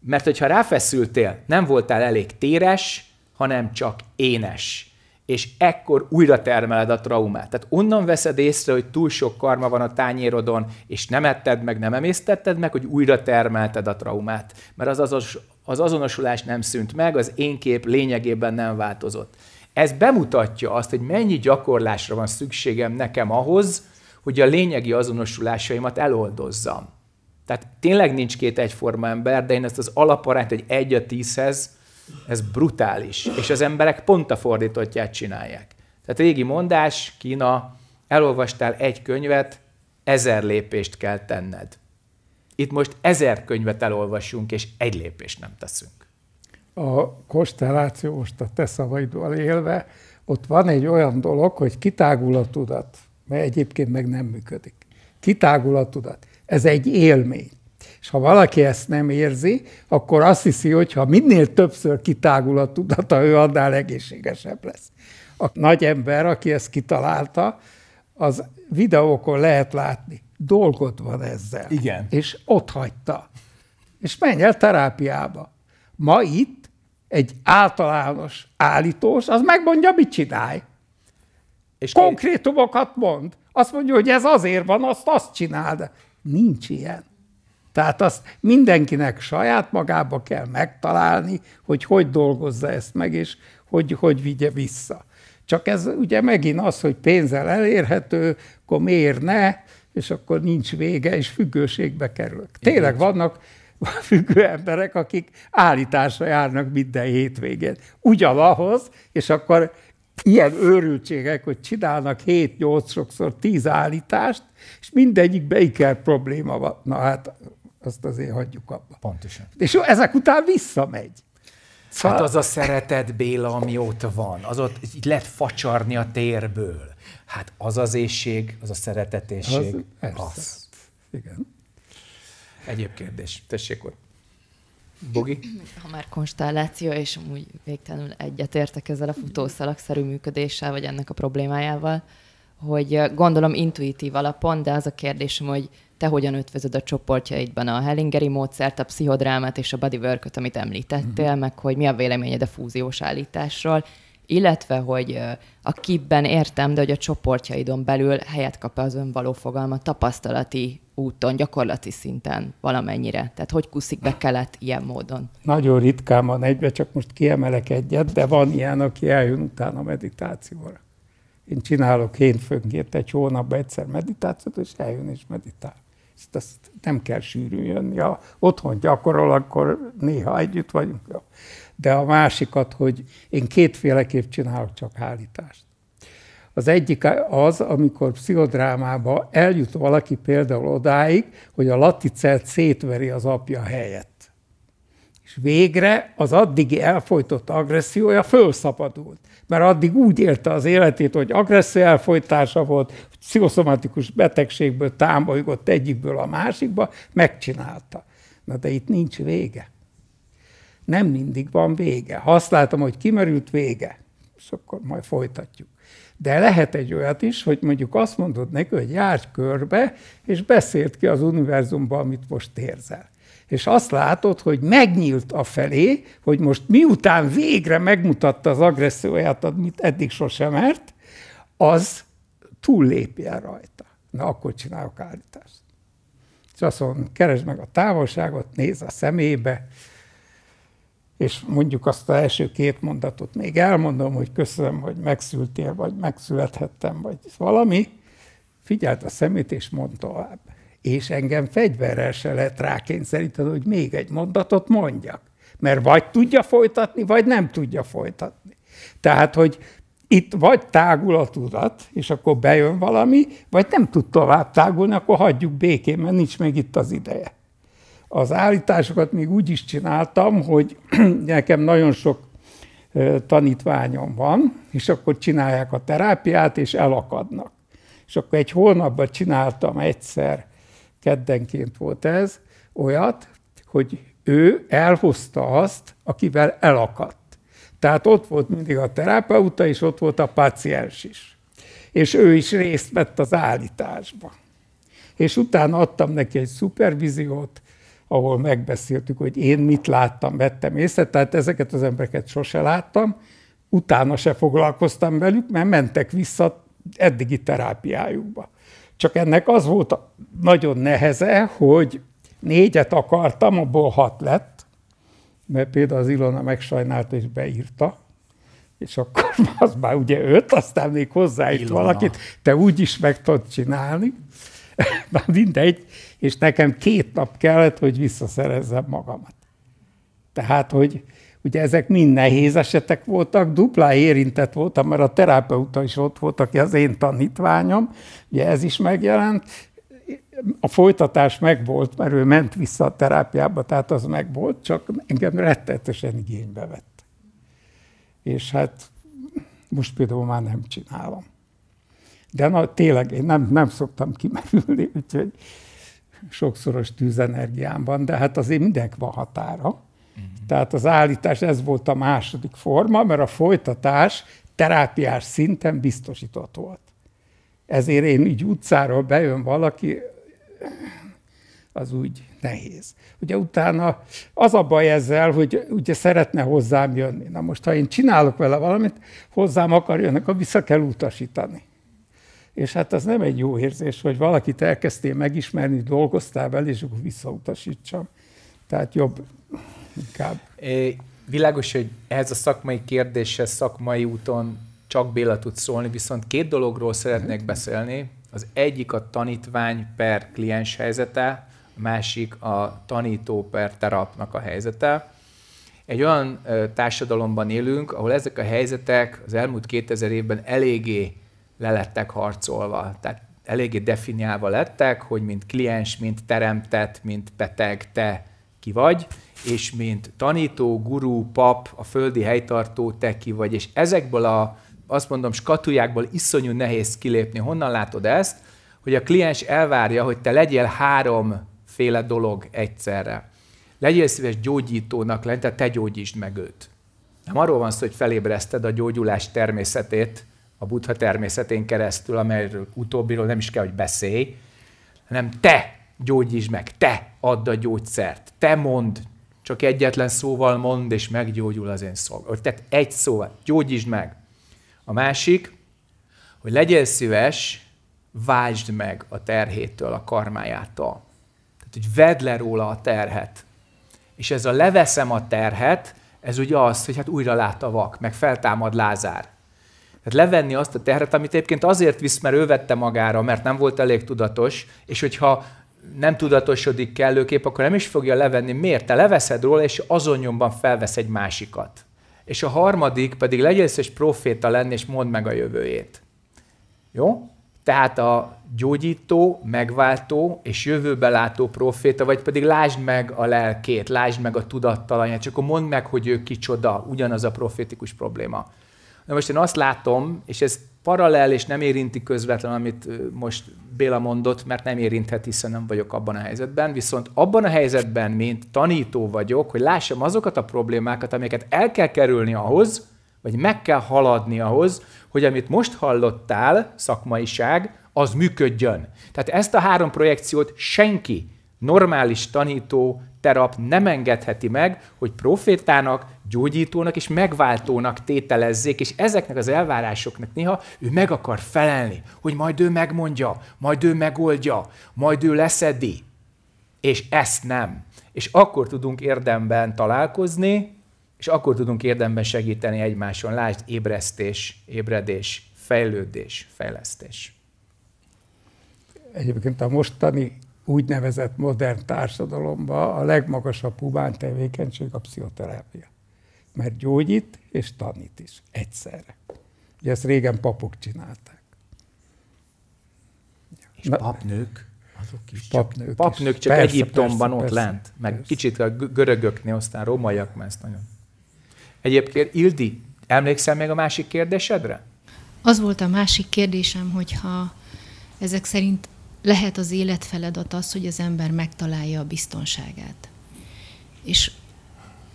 Mert hogyha ráfeszültél, nem voltál elég téres, hanem csak énes és ekkor újra termeled a traumát. Tehát onnan veszed észre, hogy túl sok karma van a tányérodon, és nem etted meg, nem emésztetted meg, hogy újra termelted a traumát. Mert az, azos, az azonosulás nem szűnt meg, az én kép lényegében nem változott. Ez bemutatja azt, hogy mennyi gyakorlásra van szükségem nekem ahhoz, hogy a lényegi azonosulásaimat eloldozzam. Tehát tényleg nincs két egyforma ember, de én ezt az alaparányt, hogy egy a tízhez, ez brutális. És az emberek pont a fordítottját csinálják. Tehát régi mondás, Kína, elolvastál egy könyvet, ezer lépést kell tenned. Itt most ezer könyvet elolvasunk, és egy lépést nem teszünk. A konstelláció most a te szavaidval élve, ott van egy olyan dolog, hogy kitágul a tudat, mert egyébként meg nem működik. Kitágul a tudat. Ez egy élmény. És ha valaki ezt nem érzi, akkor azt hiszi, hogy ha minél többször kitágul a tudata, ő annál egészségesebb lesz. A nagy ember, aki ezt kitalálta, az videókon lehet látni, dolgot van ezzel. Igen. És ott hagyta. És menj el terápiába. Ma itt egy általános állítós, az megmondja, mit csinálj. És Konkrétumokat mond. Azt mondja, hogy ez azért van, azt azt csináld. Nincs ilyen. Tehát azt mindenkinek saját magába kell megtalálni, hogy hogy dolgozza ezt meg, és hogy, hogy vigye vissza. Csak ez ugye megint az, hogy pénzzel elérhető, akkor miért ne, és akkor nincs vége, és függőségbe kerülök. Tényleg vannak függő emberek, akik állításra járnak minden hétvégén. Ugyanahhoz, és akkor ilyen őrültségek, hogy csinálnak 7-8, sokszor 10 állítást, és mindegyik iker probléma van. Na hát azt azért hagyjuk abba. Pontosan. És ezek után visszamegy. Szóval... Hát az a szeretet, Béla, ami ott van, az ott így lehet facsarni a térből. Hát az az éjség, az a szeretetésség. Az, az. Igen. Egyéb kérdés. Tessék ott. Bogi? Ha már konstelláció, és amúgy végtelenül egyetértek ezzel a futószalagszerű működéssel, vagy ennek a problémájával, hogy gondolom intuitív alapon, de az a kérdésem, hogy te hogyan ötvözöd a csoportjaidban a Hellingeri módszert, a pszichodrámát és a bodyworkot, amit említettél, uh-huh. meg hogy mi a véleményed a fúziós állításról, illetve, hogy a kibben értem, de hogy a csoportjaidon belül helyet kap az önvaló fogalma tapasztalati úton, gyakorlati szinten valamennyire. Tehát hogy kuszik be kelet ilyen módon? Nagyon ritkán van egybe, csak most kiemelek egyet, de van ilyen, aki eljön utána meditációra. Én csinálok hétfőnként egy hónapban egyszer meditációt, és eljön és meditál. Ezt nem kell sűrűn jönni. Ha otthon gyakorol, akkor néha együtt vagyunk. De a másikat, hogy én kétféleképp csinálok csak állítást. Az egyik az, amikor pszichodrámába eljut valaki például odáig, hogy a laticelt szétveri az apja helyett és végre az addigi elfolytott agressziója fölszabadult. Mert addig úgy érte az életét, hogy agresszió elfolytása volt, pszichoszomatikus betegségből támolygott egyikből a másikba, megcsinálta. Na de itt nincs vége. Nem mindig van vége. Ha azt látom, hogy kimerült vége, és akkor majd folytatjuk. De lehet egy olyat is, hogy mondjuk azt mondod neki, hogy járj körbe, és beszélt ki az univerzumban, amit most érzel és azt látod, hogy megnyílt a felé, hogy most miután végre megmutatta az agresszióját, amit eddig sosem mert, az túllépje rajta. Na, akkor csinálok állítást. És azt mondom, keresd meg a távolságot, nézz a szemébe, és mondjuk azt az első két mondatot még elmondom, hogy köszönöm, hogy megszültél, vagy megszülethettem, vagy valami, figyeld a szemét, és mondd tovább és engem fegyverrel se lehet rákényszeríteni, hogy még egy mondatot mondjak. Mert vagy tudja folytatni, vagy nem tudja folytatni. Tehát, hogy itt vagy tágul a tudat, és akkor bejön valami, vagy nem tud tovább tágulni, akkor hagyjuk békén, mert nincs még itt az ideje. Az állításokat még úgy is csináltam, hogy nekem nagyon sok tanítványom van, és akkor csinálják a terápiát, és elakadnak. És akkor egy hónapban csináltam egyszer keddenként volt ez, olyat, hogy ő elhozta azt, akivel elakadt. Tehát ott volt mindig a terapeuta, és ott volt a paciens is. És ő is részt vett az állításban. És utána adtam neki egy szupervíziót, ahol megbeszéltük, hogy én mit láttam, vettem észre, tehát ezeket az embereket sose láttam, utána se foglalkoztam velük, mert mentek vissza eddigi terápiájukba. Csak ennek az volt nagyon neheze, hogy négyet akartam, abból hat lett, mert például az Ilona megsajnált és beírta, és akkor az már ugye öt, aztán még hozzáírt valakit, te úgy is meg tudod csinálni. Na mindegy, és nekem két nap kellett, hogy visszaszerezzem magamat. Tehát, hogy Ugye ezek mind nehéz esetek voltak, duplá érintett voltam, mert a terapeuta is ott volt, aki az én tanítványom, ugye ez is megjelent. A folytatás megvolt, mert ő ment vissza a terápiába, tehát az megvolt, csak engem rettetesen igénybe vett. És hát most például már nem csinálom. De na, tényleg én nem, nem szoktam kimerülni, úgyhogy sokszoros tűzenergiám van, de hát azért mindenek van határa. Mhm. Tehát az állítás, ez volt a második forma, mert a folytatás terápiás szinten biztosított volt. Ezért én így utcáról bejön valaki, az úgy nehéz. Ugye utána az a baj ezzel, hogy ugye szeretne hozzám jönni. Na most, ha én csinálok vele valamit, hozzám akar jönni, akkor vissza kell utasítani. És hát az nem egy jó érzés, hogy valakit elkezdtél megismerni, dolgoztál vele, és akkor visszautasítsam. Tehát jobb inkább. É, világos, hogy ehhez a szakmai kérdéshez szakmai úton csak Béla tud szólni, viszont két dologról szeretnék hát. beszélni. Az egyik a tanítvány per kliens helyzete, a másik a tanító per terapnak a helyzete. Egy olyan társadalomban élünk, ahol ezek a helyzetek az elmúlt 2000 évben eléggé lelettek harcolva. Tehát eléggé definiálva lettek, hogy mint kliens, mint teremtett, mint beteg te ki vagy, és mint tanító, gurú, pap, a földi helytartó, teki vagy, és ezekből a, azt mondom, skatujákból iszonyú nehéz kilépni. Honnan látod ezt? Hogy a kliens elvárja, hogy te legyél háromféle dolog egyszerre. Legyél szíves gyógyítónak lenni, tehát te gyógyítsd meg őt. Nem arról van szó, hogy felébreszted a gyógyulás természetét, a buddha természetén keresztül, amelyről utóbbiról nem is kell, hogy beszélj, hanem te gyógyítsd meg, te add a gyógyszert, te mondd, csak egyetlen szóval mond, és meggyógyul az én szolgálat. Tehát egy szóval, gyógyítsd meg. A másik, hogy legyél szíves, váltsd meg a terhétől, a karmájától. Tehát, hogy vedd le róla a terhet. És ez a leveszem a terhet, ez ugye az, hogy hát újra lát a vak, meg feltámad Lázár. Tehát levenni azt a terhet, amit egyébként azért visz, mert ő vette magára, mert nem volt elég tudatos, és hogyha nem tudatosodik kellőképp, akkor nem is fogja levenni. Miért? Te leveszed róla, és azon nyomban felvesz egy másikat. És a harmadik pedig legyél és proféta lenni, és mondd meg a jövőjét. Jó? Tehát a gyógyító, megváltó és jövőbe látó proféta, vagy pedig lásd meg a lelkét, lásd meg a tudattalanyát, csak akkor mondd meg, hogy ő kicsoda, ugyanaz a profétikus probléma. Na most én azt látom, és ez paralel, és nem érinti közvetlenül, amit most Béla mondott, mert nem érinthet, hiszen nem vagyok abban a helyzetben. Viszont abban a helyzetben, mint tanító vagyok, hogy lássam azokat a problémákat, amiket el kell kerülni ahhoz, vagy meg kell haladni ahhoz, hogy amit most hallottál, szakmaiság, az működjön. Tehát ezt a három projekciót senki, normális tanító, terap nem engedheti meg, hogy profétának gyógyítónak és megváltónak tételezzék, és ezeknek az elvárásoknak néha ő meg akar felelni, hogy majd ő megmondja, majd ő megoldja, majd ő leszedi. És ezt nem. És akkor tudunk érdemben találkozni, és akkor tudunk érdemben segíteni egymáson. Lásd, ébresztés, ébredés, fejlődés, fejlesztés. Egyébként a mostani úgynevezett modern társadalomban a legmagasabb humán tevékenység a pszichoterápia mert gyógyít és tanít is egyszerre. Ugye ezt régen papok csinálták. És Na, papnők? Azok is papnők, csak, papnők csak persze, Egyiptomban persze, ott persze, lent, meg persze. kicsit a görögöknél, aztán rómaiak, mert ezt nagyon. Egyébként, Ildi, emlékszel még a másik kérdésedre? Az volt a másik kérdésem, hogyha ezek szerint lehet az életfeladat az, hogy az ember megtalálja a biztonságát. És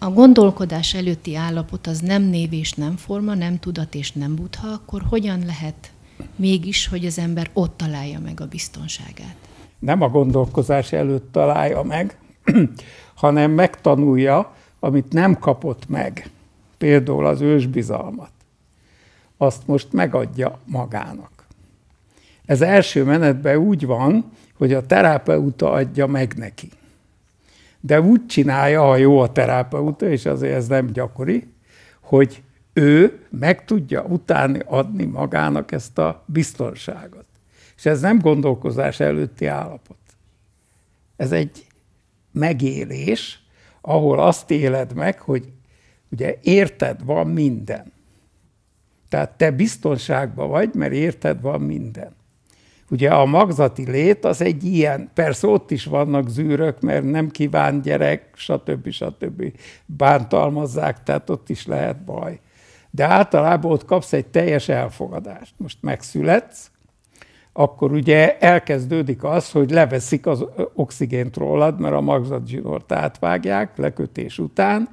a gondolkodás előtti állapot az nem név és nem forma, nem tudat és nem butha, akkor hogyan lehet mégis, hogy az ember ott találja meg a biztonságát? Nem a gondolkozás előtt találja meg, hanem megtanulja, amit nem kapott meg. Például az ősbizalmat. Azt most megadja magának. Ez első menetben úgy van, hogy a terapeuta adja meg neki de úgy csinálja, ha jó a terápeuta, és azért ez nem gyakori, hogy ő meg tudja utáni adni magának ezt a biztonságot. És ez nem gondolkozás előtti állapot. Ez egy megélés, ahol azt éled meg, hogy ugye érted van minden. Tehát te biztonságban vagy, mert érted van minden. Ugye a magzati lét az egy ilyen, persze ott is vannak zűrök, mert nem kíván gyerek, stb. stb. bántalmazzák, tehát ott is lehet baj. De általában ott kapsz egy teljes elfogadást. Most megszületsz, akkor ugye elkezdődik az, hogy leveszik az oxigént rólad, mert a magzatzsinort átvágják lekötés után,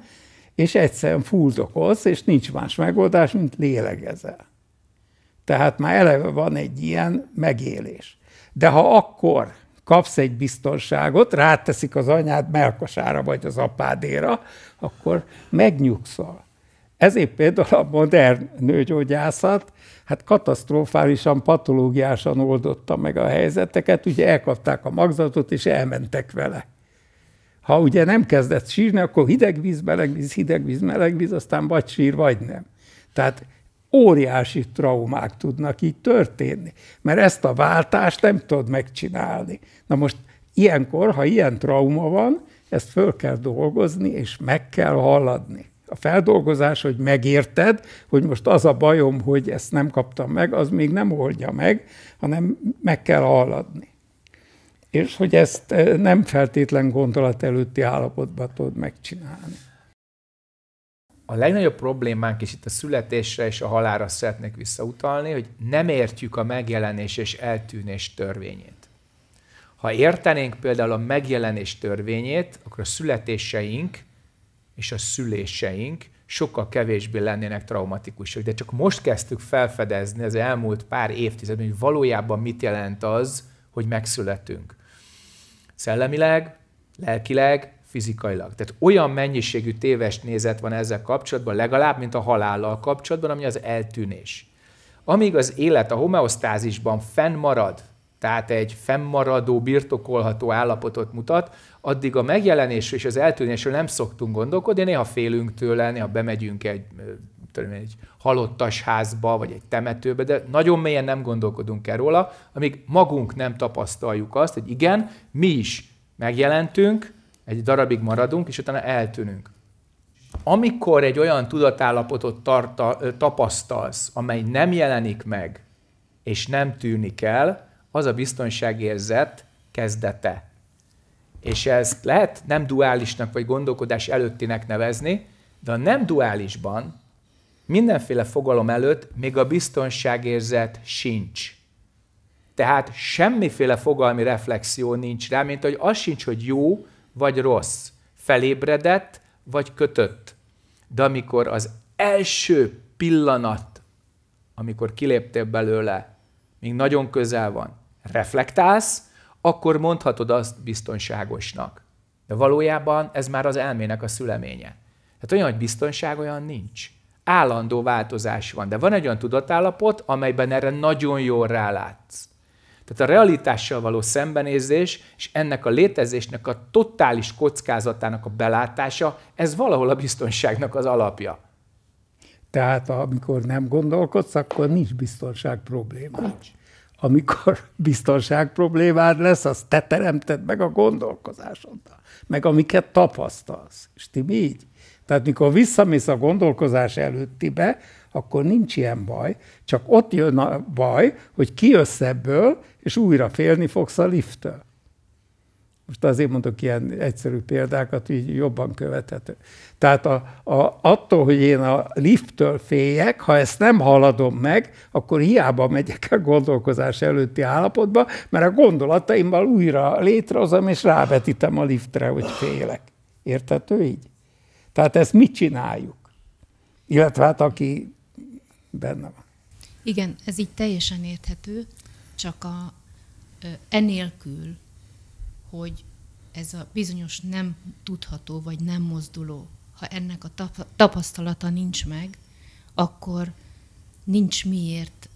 és egyszerűen fuldokolsz, és nincs más megoldás, mint lélegezel. Tehát már eleve van egy ilyen megélés. De ha akkor kapsz egy biztonságot, ráteszik az anyád melkosára vagy az apádéra, akkor megnyugszol. Ezért például a modern nőgyógyászat hát katasztrofálisan, patológiásan oldotta meg a helyzeteket, ugye elkapták a magzatot és elmentek vele. Ha ugye nem kezdett sírni, akkor hideg víz, meleg víz, hideg víz, meleg víz, aztán vagy sír, vagy nem. Tehát óriási traumák tudnak így történni, mert ezt a váltást nem tudod megcsinálni. Na most ilyenkor, ha ilyen trauma van, ezt föl kell dolgozni, és meg kell haladni. A feldolgozás, hogy megérted, hogy most az a bajom, hogy ezt nem kaptam meg, az még nem oldja meg, hanem meg kell haladni. És hogy ezt eh, nem feltétlen gondolat előtti állapotban tudod megcsinálni a legnagyobb problémánk is itt a születésre és a halára szeretnék visszautalni, hogy nem értjük a megjelenés és eltűnés törvényét. Ha értenénk például a megjelenés törvényét, akkor a születéseink és a szüléseink sokkal kevésbé lennének traumatikusak. De csak most kezdtük felfedezni az elmúlt pár évtizedben, hogy valójában mit jelent az, hogy megszületünk. Szellemileg, lelkileg, fizikailag. Tehát olyan mennyiségű téves nézet van ezzel kapcsolatban, legalább, mint a halállal kapcsolatban, ami az eltűnés. Amíg az élet a homeosztázisban fennmarad, tehát egy fennmaradó, birtokolható állapotot mutat, addig a megjelenés és az eltűnésről nem szoktunk gondolkodni, néha félünk tőle, néha bemegyünk egy, tudom, egy halottas házba, vagy egy temetőbe, de nagyon mélyen nem gondolkodunk el róla, amíg magunk nem tapasztaljuk azt, hogy igen, mi is megjelentünk, egy darabig maradunk, és utána eltűnünk. Amikor egy olyan tudatállapotot tarta, tapasztalsz, amely nem jelenik meg, és nem tűnik el, az a biztonságérzet kezdete. És ezt lehet nem duálisnak vagy gondolkodás előttinek nevezni, de a nem duálisban mindenféle fogalom előtt még a biztonságérzet sincs. Tehát semmiféle fogalmi reflexió nincs rá, mint hogy az sincs, hogy jó vagy rossz, felébredett vagy kötött. De amikor az első pillanat, amikor kiléptél belőle, még nagyon közel van, reflektálsz, akkor mondhatod azt biztonságosnak. De valójában ez már az elmének a szüleménye. Tehát olyan, hogy biztonság olyan nincs. Állandó változás van, de van egy olyan tudatállapot, amelyben erre nagyon jól rálátsz. Tehát a realitással való szembenézés és ennek a létezésnek a totális kockázatának a belátása, ez valahol a biztonságnak az alapja. Tehát amikor nem gondolkodsz, akkor nincs biztonság probléma. Nincs. Amikor biztonság problémád lesz, az te teremted meg a gondolkozásoddal, meg amiket tapasztalsz. És ti így? Tehát mikor visszamész a gondolkozás előttibe, akkor nincs ilyen baj, csak ott jön a baj, hogy kijössz ebből, és újra félni fogsz a lifttől. Most azért mondok ilyen egyszerű példákat, így jobban követhető. Tehát a, a, attól, hogy én a lifttől féljek, ha ezt nem haladom meg, akkor hiába megyek a gondolkozás előtti állapotba, mert a gondolataimmal újra létrehozom, és rávetítem a liftre, hogy félek. Érthető így? Tehát ezt mit csináljuk? Illetve hát aki benne van. Igen, ez így teljesen érthető csak a, enélkül, hogy ez a bizonyos nem tudható vagy nem mozduló, ha ennek a tapasztalata nincs meg, akkor nincs miért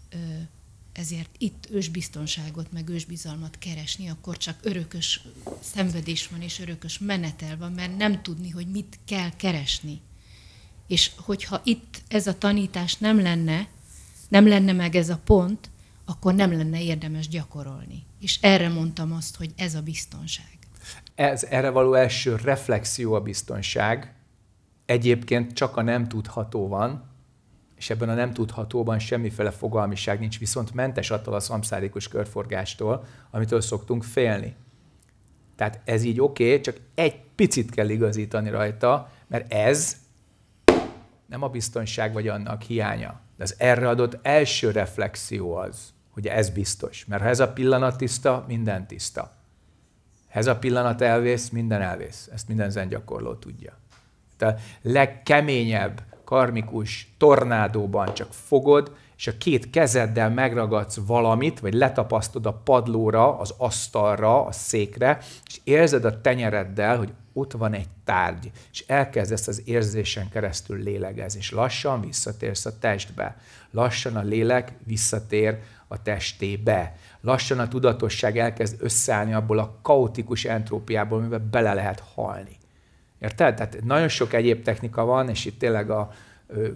ezért itt ősbiztonságot, meg ősbizalmat keresni, akkor csak örökös szenvedés van és örökös menetel van, mert nem tudni, hogy mit kell keresni. És hogyha itt ez a tanítás nem lenne, nem lenne meg ez a pont, akkor nem lenne érdemes gyakorolni. És erre mondtam azt, hogy ez a biztonság. Ez erre való első reflexió a biztonság. Egyébként csak a nem tudható van, és ebben a nem tudhatóban semmiféle fogalmiság nincs, viszont mentes attól a szamszárikus körforgástól, amitől szoktunk félni. Tehát ez így oké, okay, csak egy picit kell igazítani rajta, mert ez nem a biztonság vagy annak hiánya. De az erre adott első reflexió az, hogy ez biztos. Mert ha ez a pillanat tiszta, minden tiszta. Ha ez a pillanat elvész, minden elvész. Ezt minden gyakorló tudja. Tehát a legkeményebb karmikus tornádóban csak fogod, és a két kezeddel megragadsz valamit, vagy letapasztod a padlóra, az asztalra, a székre, és érzed a tenyereddel, hogy ott van egy tárgy, és elkezdesz az érzésen keresztül lélegezni, és lassan visszatérsz a testbe. Lassan a lélek visszatér a testébe. Lassan a tudatosság elkezd összeállni abból a kaotikus entrópiából, amiben bele lehet halni. Érted? Tehát nagyon sok egyéb technika van, és itt tényleg a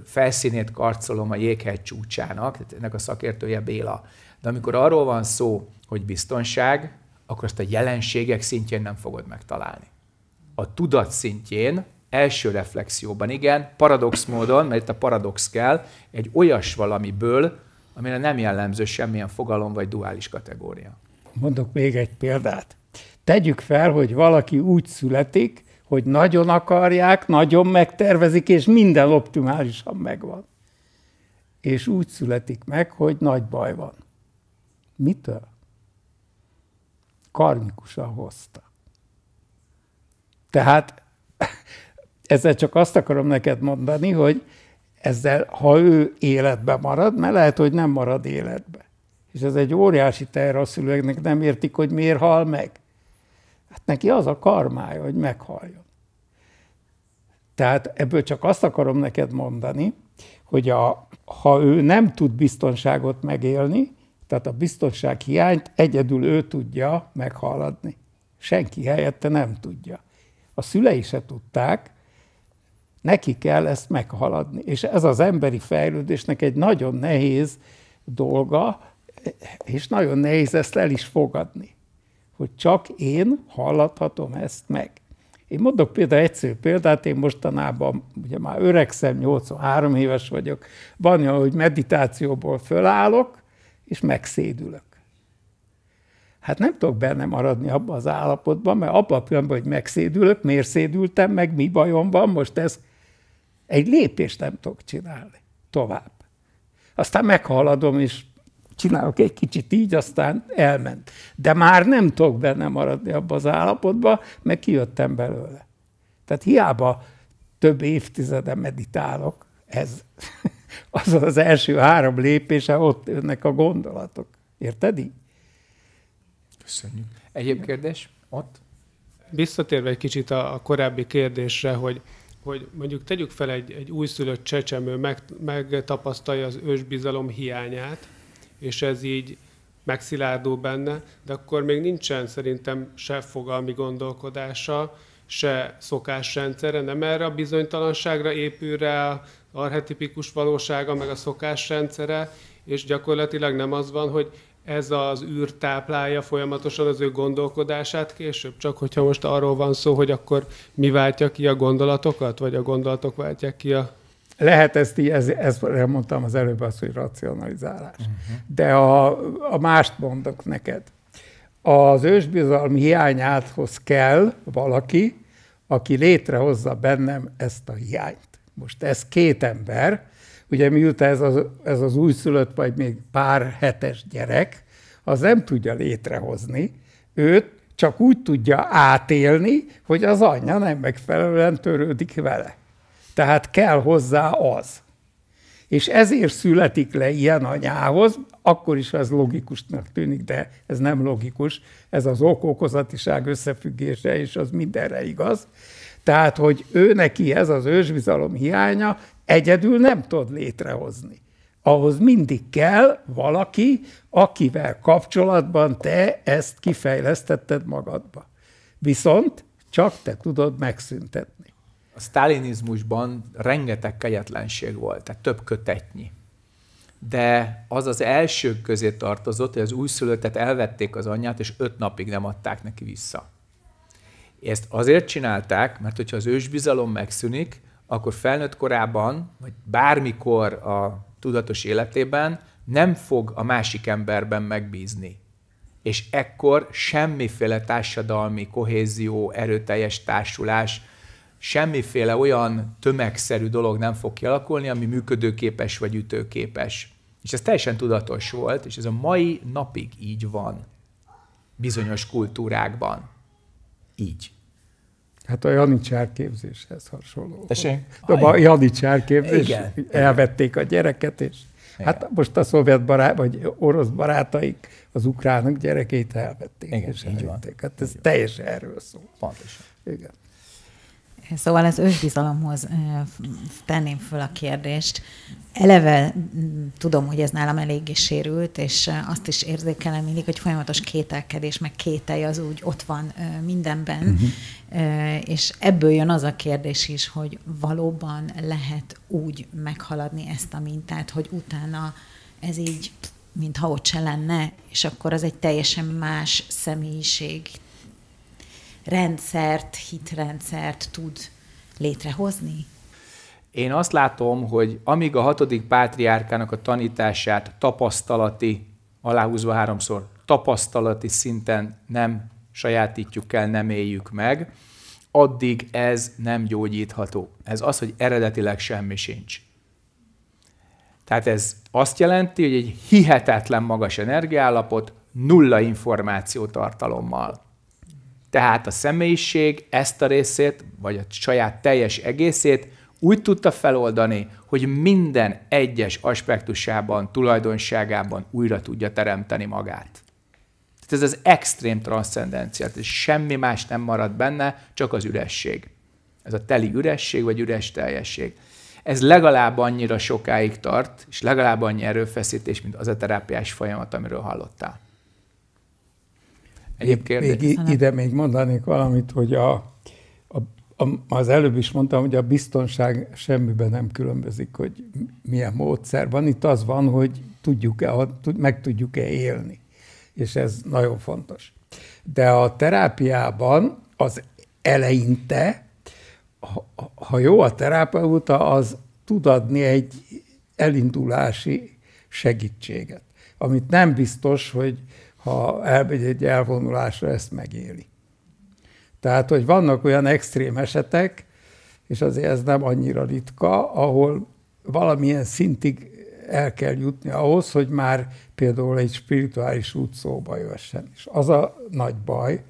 felszínét karcolom a jéghegy csúcsának, tehát ennek a szakértője Béla. De amikor arról van szó, hogy biztonság, akkor ezt a jelenségek szintjén nem fogod megtalálni. A tudat szintjén, első reflexióban igen, paradox módon, mert itt a paradox kell, egy olyas valamiből, amire nem jellemző semmilyen fogalom vagy duális kategória. Mondok még egy példát. Tegyük fel, hogy valaki úgy születik, hogy nagyon akarják, nagyon megtervezik, és minden optimálisan megvan. És úgy születik meg, hogy nagy baj van. Mitől? Karmikusan hozta. Tehát ezzel csak azt akarom neked mondani, hogy ezzel, ha ő életbe marad, mert lehet, hogy nem marad életbe. És ez egy óriási teher a szülőknek, nem értik, hogy miért hal meg. Hát neki az a karmája, hogy meghaljon. Tehát ebből csak azt akarom neked mondani, hogy a, ha ő nem tud biztonságot megélni, tehát a biztonság hiányt egyedül ő tudja meghaladni. Senki helyette nem tudja. A szülei se tudták, Neki kell ezt meghaladni. És ez az emberi fejlődésnek egy nagyon nehéz dolga, és nagyon nehéz ezt el is fogadni, hogy csak én hallathatom ezt meg. Én mondok például egyszerű példát, én mostanában ugye már öregszem, 83 éves vagyok, van olyan, hogy meditációból fölállok, és megszédülök. Hát nem tudok benne maradni abban az állapotban, mert abban a pillanatban, hogy megszédülök, miért szédültem, meg mi bajom van, most ez egy lépést nem tudok csinálni tovább. Aztán meghaladom, és csinálok egy kicsit így, aztán elment. De már nem tudok benne maradni abba az állapotba, mert kijöttem belőle. Tehát hiába több évtizede meditálok, ez az az első három lépése, ott jönnek a gondolatok. Érted így? Köszönjük. Egyéb kérdés? Ott? Visszatérve egy kicsit a, a korábbi kérdésre, hogy hogy mondjuk tegyük fel egy, egy újszülött csecsemő, meg, megtapasztalja az ősbizalom hiányát, és ez így megszilárdul benne, de akkor még nincsen szerintem se fogalmi gondolkodása, se szokásrendszere, nem erre a bizonytalanságra épül rá a arhetipikus valósága, meg a szokásrendszere, és gyakorlatilag nem az van, hogy ez az űr táplálja folyamatosan az ő gondolkodását később? Csak hogyha most arról van szó, hogy akkor mi váltja ki a gondolatokat, vagy a gondolatok váltják ki a... Lehet ezt így, ez, ezt mondtam az előbb az, hogy racionalizálás. Uh-huh. De a, a mást mondok neked. Az ősbizalmi hiányáthoz kell valaki, aki létrehozza bennem ezt a hiányt. Most ez két ember, ugye miután ez az, ez az újszülött vagy még pár hetes gyerek, az nem tudja létrehozni, őt csak úgy tudja átélni, hogy az anyja nem megfelelően törődik vele. Tehát kell hozzá az. És ezért születik le ilyen anyához, akkor is ez logikusnak tűnik, de ez nem logikus, ez az okokozatiság összefüggése, és az mindenre igaz. Tehát, hogy ő neki ez az ősbizalom hiánya Egyedül nem tud létrehozni. Ahhoz mindig kell valaki, akivel kapcsolatban te ezt kifejlesztetted magadba. Viszont csak te tudod megszüntetni. A sztálinizmusban rengeteg kegyetlenség volt, tehát több kötetnyi de az az első közé tartozott, hogy az újszülöttet elvették az anyját, és öt napig nem adták neki vissza. Ezt azért csinálták, mert hogyha az ősbizalom megszűnik, akkor felnőtt korában, vagy bármikor a tudatos életében nem fog a másik emberben megbízni. És ekkor semmiféle társadalmi kohézió, erőteljes társulás, semmiféle olyan tömegszerű dolog nem fog kialakulni, ami működőképes vagy ütőképes. És ez teljesen tudatos volt, és ez a mai napig így van bizonyos kultúrákban. Így. Hát a janicsárképzéshez hasonló. Tessék? De a janicsárképzés, Igen. elvették a gyereket, és igen. Hát most a szovjet barát, vagy orosz barátaik az ukránok gyerekeit elvették. Igen, és így elvették. van. Hát ez Igen. teljesen erről szól. Pontosan. Igen. Szóval az önbizalomhoz tenném föl a kérdést. Eleve tudom, hogy ez nálam eléggé sérült, és azt is érzékelem mindig, hogy folyamatos kételkedés, meg kételj az úgy ott van mindenben, uh-huh. és ebből jön az a kérdés is, hogy valóban lehet úgy meghaladni ezt a mintát, hogy utána ez így mintha ott se lenne, és akkor az egy teljesen más személyiség, rendszert, hitrendszert tud létrehozni? Én azt látom, hogy amíg a hatodik pátriárkának a tanítását tapasztalati, aláhúzva háromszor, tapasztalati szinten nem sajátítjuk el, nem éljük meg, addig ez nem gyógyítható. Ez az, hogy eredetileg semmi sincs. Tehát ez azt jelenti, hogy egy hihetetlen magas energiállapot, nulla információtartalommal. Tehát a személyiség ezt a részét, vagy a saját teljes egészét úgy tudta feloldani, hogy minden egyes aspektusában, tulajdonságában újra tudja teremteni magát. Tehát ez az extrém transzcendencia, tehát semmi más nem marad benne, csak az üresség. Ez a teli üresség, vagy üres teljesség. Ez legalább annyira sokáig tart, és legalább annyi erőfeszítés, mint az a terápiás folyamat, amiről hallottál. Egyéb kérdés. Még ide még mondanék valamit, hogy a, a, a, az előbb is mondtam, hogy a biztonság semmiben nem különbözik, hogy milyen módszer van. Itt az van, hogy tudjuk-e, meg tudjuk-e élni. És ez nagyon fontos. De a terápiában az eleinte, ha, ha jó a terápeuta, az tud adni egy elindulási segítséget, amit nem biztos, hogy ha elmegy egy elvonulásra, ezt megéli. Tehát, hogy vannak olyan extrém esetek, és azért ez nem annyira ritka, ahol valamilyen szintig el kell jutni ahhoz, hogy már például egy spirituális út szóba jössen. És az a nagy baj,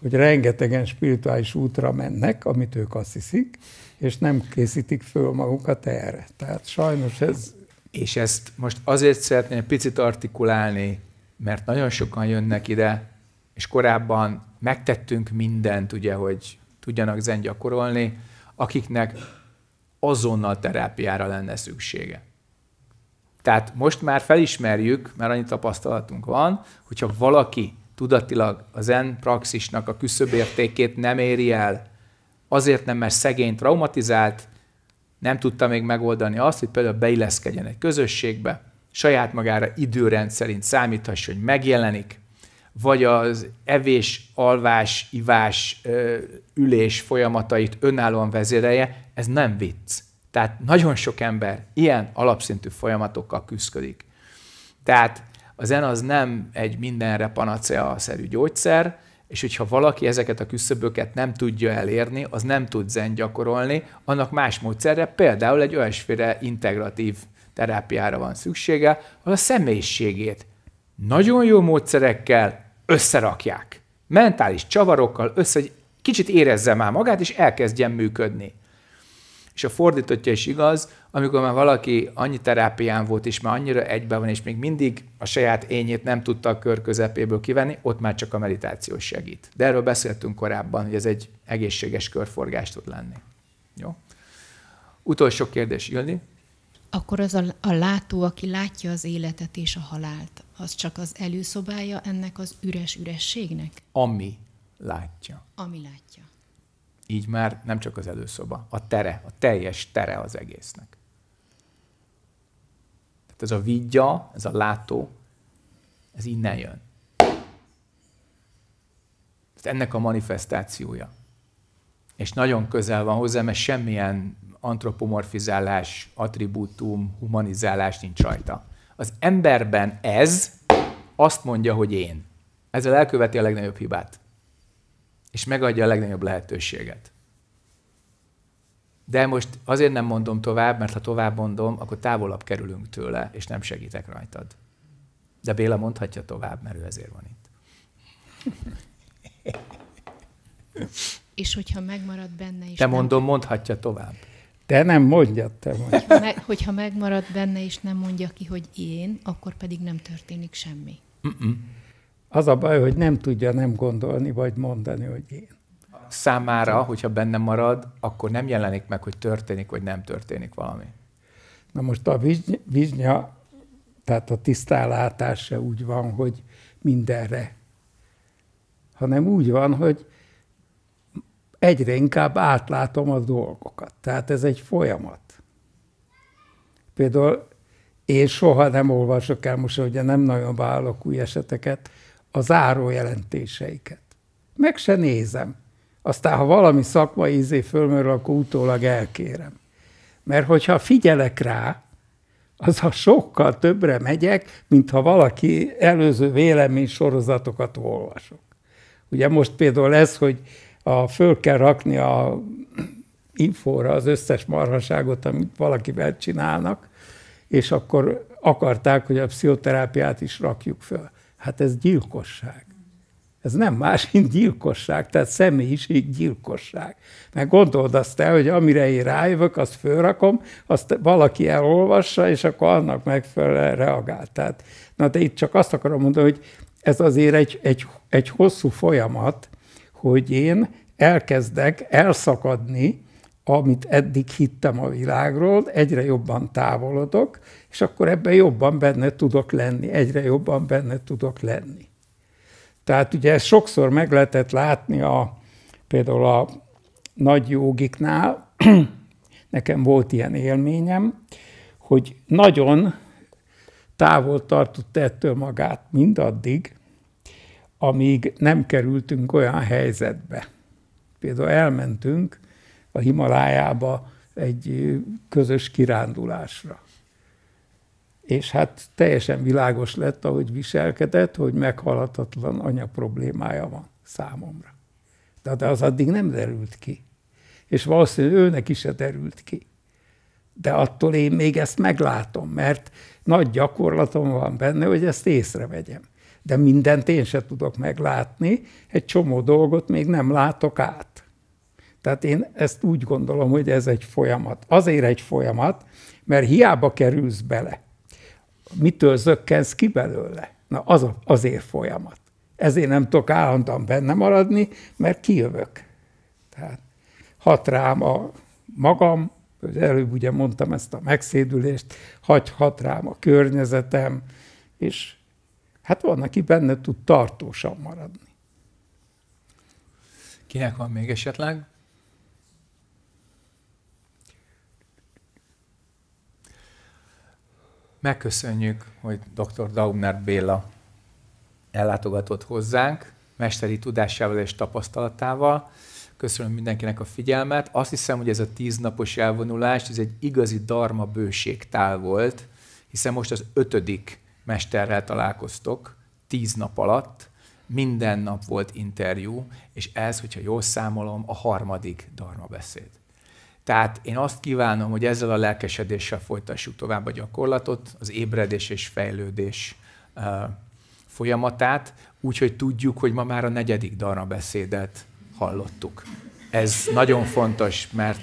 hogy rengetegen spirituális útra mennek, amit ők azt hiszik, és nem készítik föl magukat erre. Tehát sajnos ez... És ezt most azért szeretném picit artikulálni, mert nagyon sokan jönnek ide, és korábban megtettünk mindent, ugye, hogy tudjanak zen gyakorolni, akiknek azonnal terápiára lenne szüksége. Tehát most már felismerjük, mert annyi tapasztalatunk van, hogyha valaki tudatilag a zen praxisnak a küszöbértékét nem éri el, azért nem, mert szegény traumatizált, nem tudta még megoldani azt, hogy például beilleszkedjen egy közösségbe, saját magára időrend szerint számíthass, hogy megjelenik, vagy az evés, alvás, ivás, ülés folyamatait önállóan vezérelje, ez nem vicc. Tehát nagyon sok ember ilyen alapszintű folyamatokkal küzdik. Tehát a zen az nem egy mindenre panacea-szerű gyógyszer, és hogyha valaki ezeket a küszöböket nem tudja elérni, az nem tud zen gyakorolni, annak más módszerre, például egy olyasféle integratív terápiára van szüksége, ahol a személyiségét nagyon jó módszerekkel összerakják. Mentális csavarokkal össze, hogy kicsit érezze már magát, és elkezdjen működni. És a fordítottja is igaz, amikor már valaki annyi terápián volt, és már annyira egyben van, és még mindig a saját ényét nem tudta a kör közepéből kivenni, ott már csak a meditáció segít. De erről beszéltünk korábban, hogy ez egy egészséges körforgás tud lenni. Jó? Utolsó kérdés, Jölni? akkor az a, a látó, aki látja az életet és a halált, az csak az előszobája ennek az üres ürességnek? Ami látja. Ami látja. Így már nem csak az előszoba, a tere, a teljes tere az egésznek. Tehát ez a vigya, ez a látó, ez innen jön. Tehát ennek a manifestációja. És nagyon közel van hozzá, mert semmilyen antropomorfizálás, attribútum, humanizálás nincs rajta. Az emberben ez azt mondja, hogy én. Ezzel elköveti a legnagyobb hibát. És megadja a legnagyobb lehetőséget. De most azért nem mondom tovább, mert ha tovább mondom, akkor távolabb kerülünk tőle, és nem segítek rajtad. De Béla mondhatja tovább, mert ő ezért van itt. És hogyha megmarad benne is. Te mondom, nem... mondhatja tovább. Te nem mondjad, te mondjad. Hogyha, meg, hogyha megmarad benne, és nem mondja ki, hogy én, akkor pedig nem történik semmi. Mm-mm. Az a baj, hogy nem tudja nem gondolni, vagy mondani, hogy én. Számára, hogyha benne marad, akkor nem jelenik meg, hogy történik, vagy nem történik valami. Na most a viznya, vizsnya, tehát a tisztálátás úgy van, hogy mindenre, hanem úgy van, hogy egyre inkább átlátom a dolgokat. Tehát ez egy folyamat. Például én soha nem olvasok el, most ugye nem nagyon vállalok új eseteket, a záró jelentéseiket. Meg se nézem. Aztán, ha valami szakmai ízé fölmerül, akkor utólag elkérem. Mert hogyha figyelek rá, az ha sokkal többre megyek, mint ha valaki előző vélemény sorozatokat olvasok. Ugye most például ez, hogy a, föl kell rakni a infóra az összes marhaságot, amit valakivel csinálnak, és akkor akarták, hogy a pszichoterápiát is rakjuk föl. Hát ez gyilkosság. Ez nem más, mint gyilkosság, tehát személyiség gyilkosság. Mert gondold azt el, hogy amire én rájövök, azt fölrakom, azt valaki elolvassa, és akkor annak megfelelően reagál. Tehát, na de itt csak azt akarom mondani, hogy ez azért egy, egy, egy hosszú folyamat, hogy én elkezdek elszakadni, amit eddig hittem a világról, egyre jobban távolodok, és akkor ebben jobban benne tudok lenni, egyre jobban benne tudok lenni. Tehát ugye ezt sokszor meg lehetett látni a, például a nagy jogiknál, nekem volt ilyen élményem, hogy nagyon távol tartott ettől magát mindaddig, amíg nem kerültünk olyan helyzetbe. Például elmentünk a Himalájába egy közös kirándulásra. És hát teljesen világos lett, ahogy viselkedett, hogy meghaladhatatlan anya problémája van számomra. De, de az addig nem derült ki. És valószínűleg őnek is se derült ki. De attól én még ezt meglátom, mert nagy gyakorlatom van benne, hogy ezt észrevegyem de mindent én se tudok meglátni, egy csomó dolgot még nem látok át. Tehát én ezt úgy gondolom, hogy ez egy folyamat. Azért egy folyamat, mert hiába kerülsz bele. Mitől zökkensz ki belőle? Na, az a, azért folyamat. Ezért nem tudok állandóan benne maradni, mert kijövök. Tehát hat rám a magam, előbb ugye mondtam ezt a megszédülést, hat rám a környezetem, és Hát van, aki benne tud tartósan maradni. Kinek van még esetleg? Megköszönjük, hogy dr. Daumner Béla ellátogatott hozzánk, mesteri tudásával és tapasztalatával. Köszönöm mindenkinek a figyelmet. Azt hiszem, hogy ez a tíznapos elvonulás, ez egy igazi darma bőségtál volt, hiszen most az ötödik mesterrel találkoztok tíz nap alatt, minden nap volt interjú, és ez, hogyha jól számolom, a harmadik darma beszéd. Tehát én azt kívánom, hogy ezzel a lelkesedéssel folytassuk tovább a gyakorlatot, az ébredés és fejlődés folyamatát, úgyhogy tudjuk, hogy ma már a negyedik darra beszédet hallottuk. Ez nagyon fontos, mert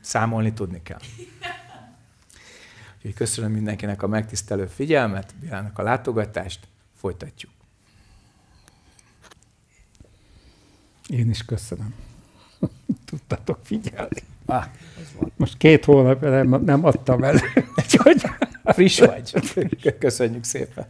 számolni tudni kell. Úgyhogy köszönöm mindenkinek a megtisztelő figyelmet, Bilának a látogatást, folytatjuk. Én is köszönöm. Tudtatok figyelni. Ah, Most két hónapja nem, nem adtam el. Friss vagy. Köszönjük szépen.